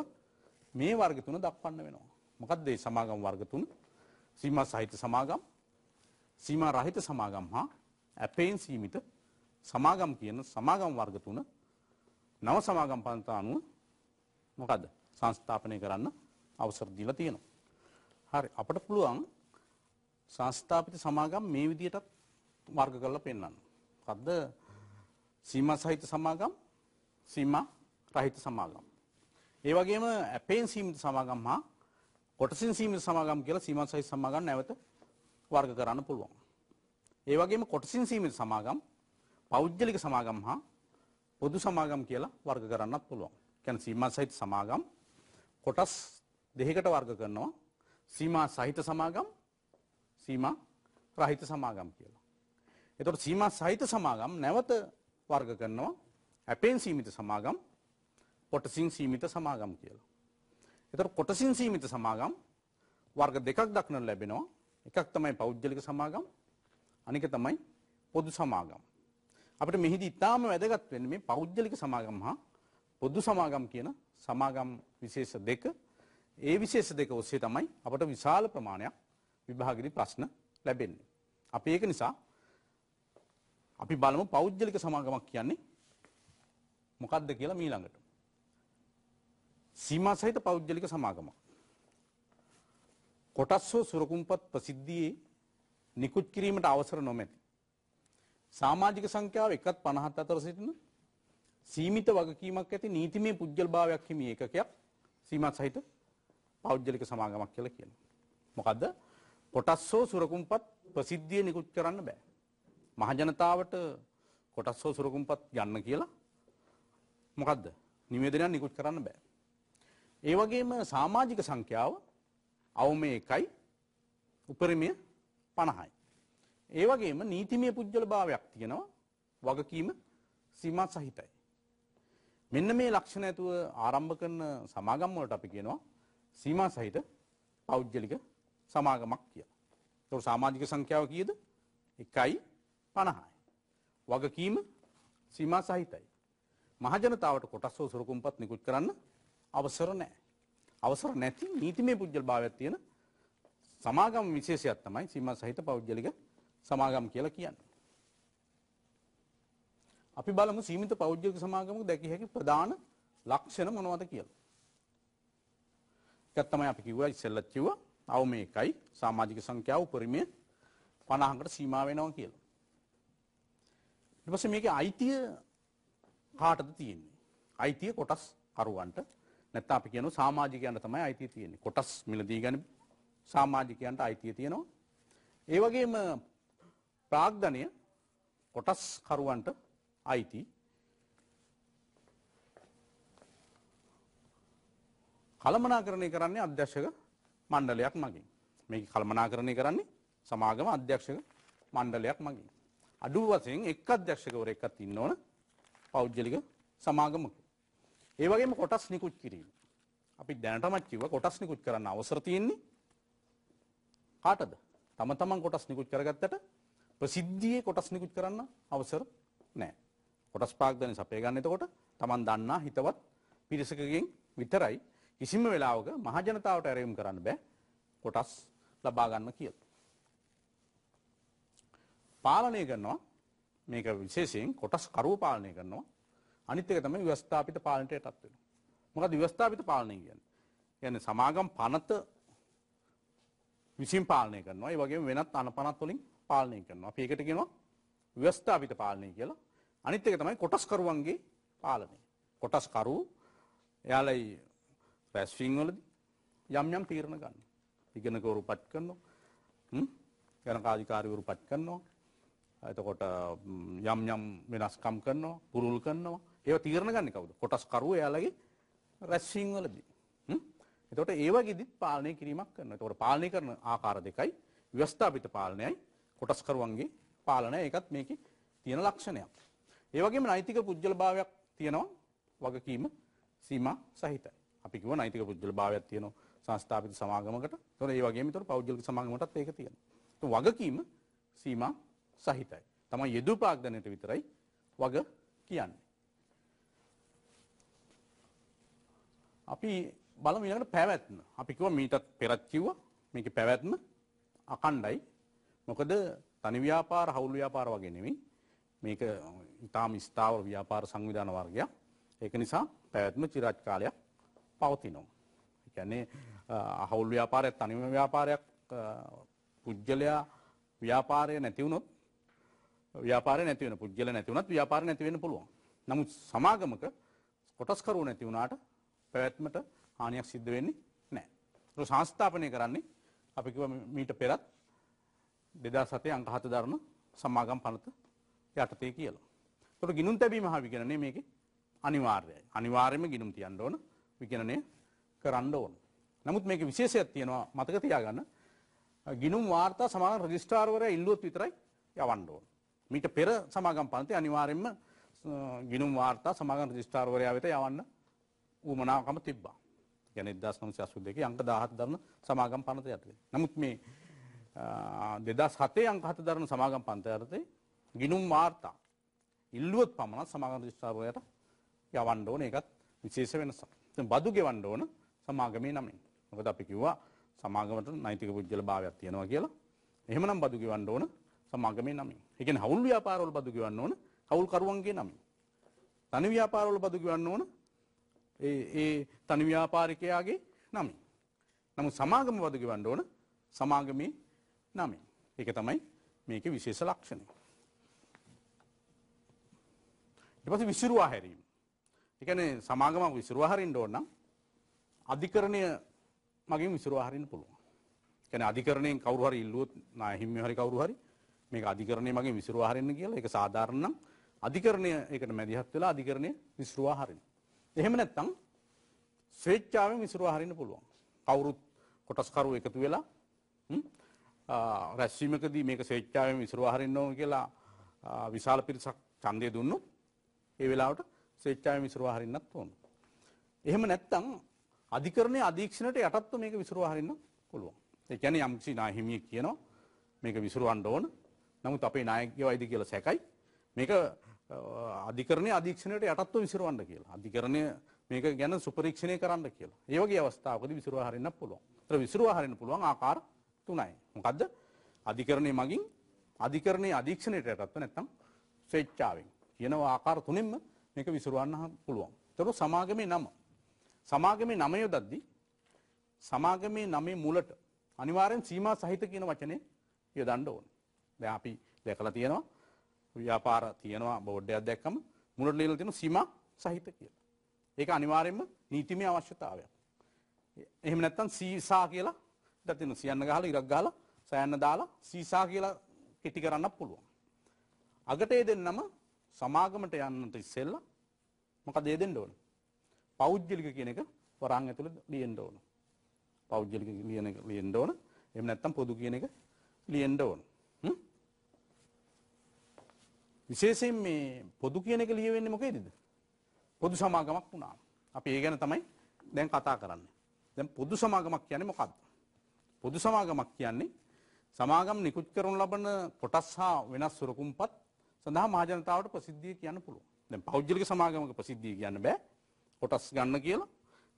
[SPEAKER 1] මේ වර්ග තුන දක්වන්න වෙනවා. මොකද්ද මේ සමාගම් වර්ග තුන? සීමා සහිත සමාගම්, සීමා රහිත සමාගම් හා ඇපේන් සීමිත සමාගම් කියන සමාගම් වර්ග තුන නව සමාගම් පන්ත අනුව මොකද්ද? සංස්ථාපනය කරන්න අවසර දීලා තියෙනවා. හරි අපිට පුළුවන් සංස්ථාපිත සමාගම් මේ විදිහටත් වර්ග කරලා පෙන්වන්න. මොකද්ද? සීමා සහිත සමාගම්, සීමා රහිත සමාගම්. ඒ වගේම ඇපෙන් සීමිත සමාගම් හා කොටසින් සීමිත සමාගම් කියලා සීමා සහිත සමාගම් නැවත වර්ග කරන්න පුළුවන්. ඒ වගේම කොටසින් සීමිත සමාගම් පෞද්ගලික සමාගම් හා පොදු සමාගම් කියලා වර්ග කරන්නත් පුළුවන්. කියන්නේ සීමා සහිත සමාගම් කොටස් දෙකකට වර්ග කරනවා. සීමා සහිත සමාගම් සීමා රහිත සමාගම් කියලා. එතකොට සීමා සහිත සමාගම් නැවත වර්ග කරනවා. ඇපෙන් සීමිත සමාගම් කොටසින් සීමිත සමාගම් කියලා. එතකොට කොටසින් සීමිත සමාගම් වර්ග දෙකක් දක්නට ලැබෙනවා. එකක් තමයි පෞද්ගලික සමාගම් අනික තමයි පොදු සමාගම්. අපිට මෙහිදී ඉතාම වැදගත් වෙන්නේ මේ පෞද්ගලික සමාගම් හා පොදු සමාගම් කියන සමාගම් විශේෂ දෙක. ඒ විශේෂ දෙක ඔස්සේ තමයි අපට විශාල ප්‍රමාණයක් විභාගදී ප්‍රශ්න ලැබෙන්නේ. අපි ඒක නිසා අපි බලමු පෞද්ගලික සමාගමක් කියන්නේ මොකක්ද කියලා මීළඟට. සීමා සහිත පෞද්ගලික සමාගමක්. කොටස් හෝ සුරකුම්පත් ප්‍රසිද්ධියේ නිකුත් කිරීමට අවසර නොමැති. සාමාජික සංඛ්‍යාව එකත් පණහත් අතර සිටින සීමිත වගකීමක් ඇති නීතිමය පුද්ගල් භාවයක් හිමි ඒකකයක් සීමත් සහිත පෞද්ගලික සමාගමක් කියලා කියනවා. මොකද්ද? කොටස් හෝ සුරකුම්පත් ප්‍රසිද්ධිය නිකුත් කරන්න බෑ. මහජනතාවට කොටස් හෝ සුරකුම්පත් යන්න කියලා මොකද්ද? නිවේදනයක් නිකුත් කරන්න බෑ. ඒ වගේම සමාජික සංඛ්‍යාව අවම එකයි උපරිමය පණහයි. ඒ වගේම නීතිමය පුද්ගල භාවයක් තියෙනවා වගකීම සීමා සහිතයි. මෙන්න මේ ලක්ෂණ ඇතුව ආරම්භ කරන සමාගම් වලට අපි කියනවා සීමා සහිත පෞද්ගලික සමාගමක් කියලා. ඒතකොට සමාජික සංඛ්‍යාව කීයද? 1.50යි. වගකීම සීමා සහිතයි. මහජනතාවට කොටස් හෝ සුරකුම්පත් නිකුත් කරන්න අවසර නැහැ. අවසර නැති නීතිමය පුජ්‍යල භාවයක් තියෙන සමාගම් විශේෂයක් තමයි සීමා සහිත පෞද්ගලික සමාගම් කියලා කියන්නේ. අපි බලමු සීමිත පෞද්ගලික සමාගමක දැකිය හැකි ප්‍රධාන ලක්ෂණ මොනවද කියලා. එකක් තමයි අපි කිව්වා ඉස්සෙල්ලත් කිව්වා අවම එකයි සමාජික සංඛ්‍යාව උපරිමය 50කට සීමා වෙනවා කියලා. ඊට පස්සේ මේකේ අයිතිය කාටද තියෙන්නේ? අයිතිය කොටස් කරුවන්ට නැත්ත අපි කියන සාමාජිකයන්ට තමයි අයිතිය තියෙන්නේ කොටස් මිලදී ගැන සාමාජිකයන්ට අයිතිය තියෙනවා. ඒ වගේම ප්‍රාග්ධනය කොටස් කරුවන්ට අයිති කළමනාකරණය කරන්නේ අධ්‍යක්ෂක මණ්ඩලයක් මගින් මේ කළමනාකරණය කරන්නේ සමාගම අධ්‍යක්ෂක මණ්ඩලයක් මගින්. අඩු වසයෙන් එක් අධ්‍යක්ෂකවර එකත් ඉන්න ඕන පෞද්ගලික සමාගමක. ඒ වගේම කොටස් නිකුත් කිරීම. අපි දැනටමත් කිව්ව කොටස් නිකුත් කරන්න අවසර තියෙන්නේ කාටද? තම තමන් කොටස් නිකුත් කරගත්තට ප්‍රසිද්ධියේ කොටස් නිකුත් කරන්න අවසර නැහැ. කොටස් පහක් දැන සපය ගන්න එතකොට තමන් දන්නා හිතවත් පිරිසකගෙන් විතරයි කිසිම වෙලාවක මහජනතාවට ඇරයුම් කරන්න බෑ කොටස් ලබා ගන්න කියලා. පාලනය කරනවා මේක විශේෂයෙන් කොටස් කරුව පාලනය කරනවා අනිත් එක තමයි ව්‍යවස්ථාපිත පාලනයට යටත් වෙනවා. මොකද ව්‍යවස්ථාපිත පාලනය කියන්නේ? කියන්නේ සමාගම් පනත විසින් පාලනය කරනවා. ඒ වගේම වෙනත් අනපනත් වලින් පාලනය කරනවා. අපි ඒකට කියනවා ව්‍යවස්ථාපිත පාලනය කියලා. අනිත් එක තමයි කොටස්කරුවන්ගේ පාලනය. කොටස්කරු එයාලයි රැස්වීම් වලදී යම් යම් තීරණ ගන්න. ඉගෙනකවරු පත් කරනවා. හ්ම්? ගණකාධිකාරීවරු පත් කරනවා. එතකොට යම් යම් වෙනස්කම් කරනවා, පුරුල් කරනවා. ඒව තීරණ ගන්න කවුද? කොටස්කරුවෝ එයාලගේ රැස්වීම් වලදී. එතකොට ඒ වගේදිත් පාලනය කිරීමක් කරනවා. එතකොට පාලනය කරන ආකාර දෙකයි ව්‍යවස්ථාපිත පාලනයයි කොටස්කරුවන්ගේ පාලනය. ඒකත් මේකේ තියෙන ලක්ෂණයක්. ඒ වගේම නෛතික පුජ්‍යලභාවයක් තියෙනවා වගකීම සීමා සහිතයි. අපි කිව්ව නෛතික පුජ්‍යලභාවයක් තියෙනවා සංස්ථාපිත සමාගමකට. එතකොට ඒ වගේම එතකොට පෞද්ගලික සමාගමකටත් ඒක තියෙනවා. වගකීම සීමා සහිතයි. තමයි යෙදුපාග්දනයට විතරයි වග කියන්නේ. අපි බලමු ඊළඟට පැවැත්ම. අපි කිව්වා මීටත් පෙරත් කිව්වා මේකේ පැවැත්ම අකණ්ඩයි. මොකද තනි ව්‍යාපාර, හවුල් ව්‍යාපාර වගේ නෙමෙයි. මේක ඊටාම ස්ථාවර ව්‍යාපාර සංවිධාන වර්ගයක්. ඒක නිසා පැවැත්ම চিරාත් කාලයක් පවතිනවා. ඒ කියන්නේ හවුල් ව්‍යාපාරයක් තනිම ව්‍යාපාරයක් පුජ්‍යලයා ව්‍යාපාරය නැති වුණොත් ව්‍යාපාරය නැති වෙන පුජ්‍යල නැති වුණත් ව්‍යාපාරය නැති වෙන්න පුළුවන්. නමුත් සමාගමක කොටස්කරුවෝ නැති වුණාට පැවැත්මට හානියක් සිද්ධ වෙන්නේ නැහැ. ඒක සංස්ථාපනය කරන්නේ අපි කිව්ව මීට පෙරත් 2007 අංක 7 ධර්ම සමාගම් පනත යටතේ කියලා. ඒතකොට ගිනුම් තැබීම හා විගණනය මේකේ අනිවාර්යයි. අනිවාර්යයෙන්ම ගිනුම් තියන්න ඕන විගණනය කරන්න ඕන. නමුත් මේකේ විශේෂයක් තියෙනවා මතක තියාගන්න. ගිනුම් වාර්තා සමාගම් රෙජිස්ට්‍රාර්වරයා ඉල්ලුවොත් විතරයි යවන්න ඕන. මීට පෙර සමාගම් පනතේ අනිවාර්යයෙන්ම ගිනුම් වාර්තා සමාගම් රෙජිස්ට්‍රාර්වරයා වෙත යවන්න ඌමනාවකම තිබ්බා ගැන දස් නම සසු දෙක අංක දහත් දරන සමාගම් පනත ඇතේ. නමුත් මේ දෙදස් හතේ අංක හත දරන සමාගම් පන්ත ඇරතේ ගිනුම් වාර්තා ඉල්ලුවත් පමණත් සමාගම් ශස්ථාරයට යවන්ඩ ඕන එකත් විශේෂ වෙනස. බදු ගෙවන්ඩ ඕන සමාගමේ නමින්. මොකද අපි කිව්වා සමාගමට නෛතික පුද්ගල භාවයක් තියෙනවා කියලා එහෙමනම් බදු ගෙවන්ඩ ඕන සමාගමේ නමින්. එකෙන් හවුල් ව්‍යාපාරවල බදු ගෙවන්න ඕන හවුල්කරුවන්ගේ නමින්. තනි ව්‍යාපාරවල බදු ගෙවන්න ඕන ඒ තනි ව්‍යාපාරිකයාගේ නමින්. නමුත් සමාගම වදු ගෙවන්න ඕන සමාගමේ නමින්. ඒක තමයි මේක විශේෂ ලක්ෂණය. ඊපස්සේ විසිරුවා හැරීම. ඒ කියන්නේ සමාගමක් විසිරුවා හරින්න ඕන නම් අධිකරණය මගින් විසිරුවා හරින්න පුළුවන්. ඒ කියන්නේ අධිකරණයෙන් කවුරු හරි ඉල්ලුවොත් නායහිමියෝ හරි කවුරු හරි මේක අධිකරණය මගින් විසිරුවා හරින්න කියලා ඒක සාධාරණ නම් අධිකරණය ඒකට මැදිහත් වෙලා අධිකරණය විසිරුවා හරින්න. එහෙම නැත්නම් ස්වේච්ඡාවෙන් විසිරුවා හරින්න පුළුවන්. කවුරුත් කොටස්කරු එකතු වෙලා රැස්වීමකදී මේක ස්වේච්ඡාවෙන් විසිරුවා හරින්න ඕන කියලා විශාල පිරිසක් ඡන්දය දුන්නොත් ඒ වෙලාවට ස්වේච්ඡාවෙන් විසිරුවා හරින්නත් ඕන. එහෙම නැත්නම් අධිකරණයේ අධීක්ෂණයට යටත්ව මේක විසිරුවා හරින්න පුළුවන්. ඒ කියන්නේ යම්කිසි නාහිමියෙක් කියනවා මේක විසිරවන්න ඕන. නමුත් අපේ නායකයෝ වයිද කියලා සැකයි. මේක අධිකරණය අධීක්ෂණයට යටත්ව විසිරවන්න කියලා අධිකරණය මේක ගැන සුපරීක්ෂණය කරන්න කියලා ඒවගේ අවස්ථාවකද විසිරවා හරින්න පුළුවන් ත්‍ර විසිරවා හරින්න පුළුවන් ආකාර තුනයි මොකක්ද අධිකරණය මගින් අධිකරණය අධීක්ෂණයට යටත්ව නැත්තම් ස්වේච්ඡාවෙන් කියනව ආකාර තුනෙන්ම මේක විසිරවන්න පුළුවන් තොර සමාගමේ නම සමාගමේ නම යොදද්දී සමාගමේ නමේ මුලට අනිවාර්යෙන් සීමා සහිත කියන වචනේ යොදන්න ඕනේ දැන් අපි දැකලා තියෙනවා ව්‍යාපාර තියෙනවා බෝඩ්ඩයක් දැක්කම මුලට ලියලා තියෙන සීමා සහිත කියලා. ඒක අනිවාර්යයෙන්ම නීතිමය අවශ්‍යතාවයක්. එහෙම නැත්නම් සීසා කියලා ඉතින් තියෙන සියන්න ගහලා ඉරක් ගහලා සයන්න දාලා සීසා කියලා කිටි කරන්නත් පුළුවන්. අගට ඒ දෙන්නම සමාගමට යන්නට ඉස්සෙල්ලා මොකද ඒ දෙන්න ඕන? පෞද්ගලික කියන එක වරන් ඇතුළේ ලියන්න ඕන. පෞද්ගලික ලියන එක ලියන්න ඕන. එහෙම නැත්නම් පොදු කියන එක ලියන්න ඕන. විශේෂයෙන් මේ පොදු කියන එක ලියවෙන්නේ මොකේදද? පොදු සමාගමක් වුණා. අපි ඒ ගැන තමයි දැන් කතා කරන්නේ. දැන් පොදු සමාගමක් කියන්නේ මොකක්ද? පොදු සමාගමක් කියන්නේ සමාගම් නිකුත් කරනු ලබන කොටස් හා වෙනස් සුරකුම්පත් සඳහා මහජනතාවට ප්‍රසිද්ධිය කියන්න පුළුවන්. දැන් පෞද්ගලික සමාගමක ප්‍රසිද්ධිය කියන්න බෑ. කොටස් ගන්න කියලා.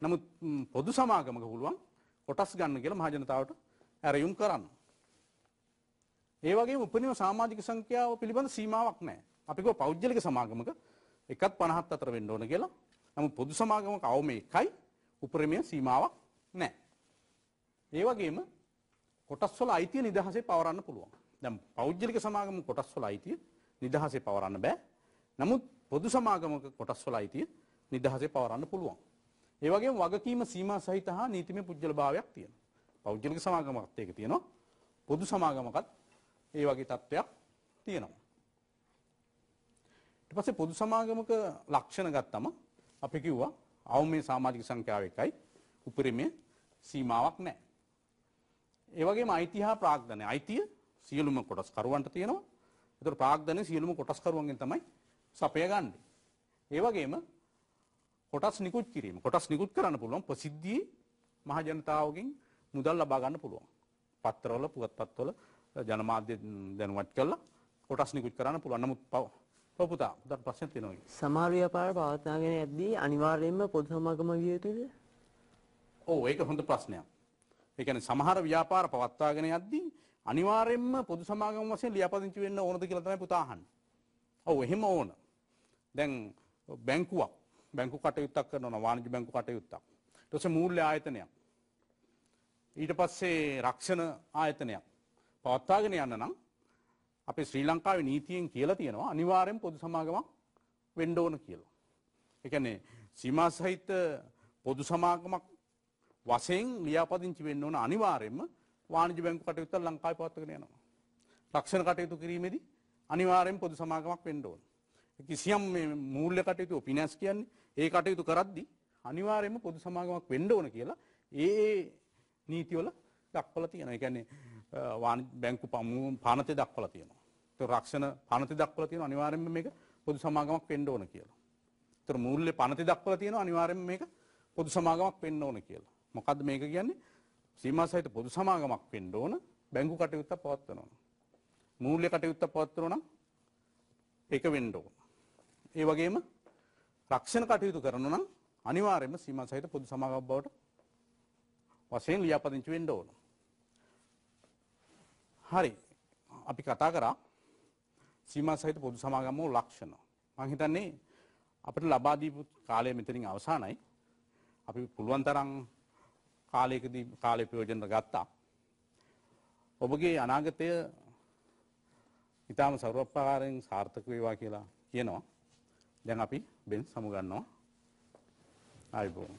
[SPEAKER 1] නමුත් පොදු සමාගමක පුළුවන් කොටස් ගන්න කියලා මහජනතාවට ඇරයුම් කරන්න. ඒ වගේම උපරිම සමාජික සංඛ්‍යාව පිළිබඳ සීමාවක් නැහැ. අපි කිව්ව පෞද්ගලික සමාගමක එකත් 50ත් අතර වෙන්න ඕන කියලා. නමුත් පොදු සමාගමක අවම එකයි උපරිමයේ සීමාවක් නැහැ. ඒ වගේම කොටස් වල අයිතිය නිදහසේ පවරන්න පුළුවන්. දැන් පෞද්ගලික සමාගම කොටස් වල අයිතිය නිදහසේ පවරන්න බෑ. නමුත් පොදු සමාගමක කොටස් වල අයිතිය නිදහසේ පවරන්න පුළුවන්. ඒ වගේම වගකීම සීමා සහිත හා නීතිමය පුජ්‍යලභාවයක් තියෙනවා. පෞද්ගලික සමාගමකත් ඒක තියෙනවා. පොදු සමාගමකත් ඒ වගේ තත්ත්වයක් තියෙනවා. ඊට පස්සේ පොදු සමාගමක ලක්ෂණ ගත්තම අපි කිව්වා අවමේ සමාජික සංඛ්‍යාව එකයි උපරිමයේ සීමාවක් නැහැ. ඒ වගේම අයිතිහ ප්‍රාග්ධනය. අයිතිය සියලුම කොටස්කරුවන්ට තියෙනවා. ඒතර ප්‍රාග්ධනය සියලුම කොටස්කරුවන්ගෙන් තමයි සපය ගන්නෙ. ඒ වගේම කොටස් නිකුත් කිරීම. කොටස් නිකුත් කරන්න පුළුවන් ප්‍රසිද්ධියේ මහ ජනතාවගෙන් මුදල් ලබා ගන්න පුළුවන්. පත්‍රවල පුවත්පත්වල ජනමාධ්‍ය දැනුවත් කරලා කොටස් නිකුත් කරන්න පුළුවන්. නමුත් පව පුතා පුතට ප්‍රශ්න තියෙනවා. සමහර ව්‍යාපාර පවත්වාගෙන යද්දී අනිවාර්යයෙන්ම පොදු සමාගම විය යුතුද? ඔව් ඒක හොඳ ප්‍රශ්නයක්. ඒ කියන්නේ සමහර ව්‍යාපාර පවත්වාගෙන යද්දී අනිවාර්යයෙන්ම පොදු සමාගම වශයෙන් ලියාපදිංචි වෙන්න ඕනද කියලා තමයි පුතා අහන්නේ. ඔව් එහෙම ඕන. දැන් බැංකුවක් බැංකු කටයුත්තක් කරනවා වාණිජ බැංකු කටයුත්තක්. ඊට පස්සේ මූල්‍ය ආයතනයක්. ඊට පස්සේ රක්ෂණ ආයතනයක්. පවත්වාගෙන යන්න නම් අපේ ශ්‍රී ලංකාවේ නීතියෙන් කියලා තියෙනවා අනිවාර්යෙන් පොදු සමාගමක් වෙන්න ඕන කියලා. ඒ කියන්නේ සීමා සහිත පොදු සමාගමක් වශයෙන් ලියාපදිංචි වෙන්න ඕන අනිවාර්යෙන්ම වාණිජ බැංකු කටයුතු ලංකාවේ පවත්වාගෙන යනවා. රක්ෂණ කටයුතු කිරීමේදී අනිවාර්යෙන් පොදු සමාගමක් වෙන්න ඕන. කිසියම් මේ මූල්‍ය කටයුතු ඔපිනස් කියන්නේ ඒ කටයුතු කරද්දී අනිවාර්යෙන්ම පොදු සමාගමක් වෙන්න ඕන කියලා ඒ නීතිවල දක්වලා තියෙනවා. ඒ කියන්නේ බැංකු පමුව පානතය දක්වල තියෙනවා. ත රක්ෂණ පනති දක්වල තියෙන අනිවාරෙන් මේක පොදු සමාගමක් පෙන්ඩ ඕන කියලා. තර මුූල්ලෙ පනති දක්වල තියෙන අනිවාරෙන් මේක පොදු සමාගමක් පෙන්ඩ ඕන කියලා. මොකද මේක කියන්නේ සීමා සහිත පොදු සමාගමක් පෙන්ඩ ඕන බැංකු කටයුත්ත පවත්වනවා. මූල්ලෙ කටයුත්ත පවත්වන එක වෙන්ඩෝ. ඒ වගේම රක්ෂණ කටයුතු කරන නම් අනිවාරෙන්ම සීමා සහිත පොදු සමාගක් බවට වසයෙන් ලියාපදිංචි වෙන්ඩ ඕනවා. හරි අපි කතා කරා සීමා සහිත පොදු සමාගම්මෝ ලක්ෂණ මං හිතන්නේ අපිට ලබා දීපු කාලය මෙතනින් අවසానයි අපි පුළුවන් තරම් කාලයකදී කාලය ප්‍රයෝජන ගත්තා ඔබගේ අනාගතය ඊටාම ਸਰවප්‍රකාරයෙන් සාර්ථක වේවා කියලා කියනවා දැන් අපි බෙන් සමුගන්නවා ආයුබෝවන්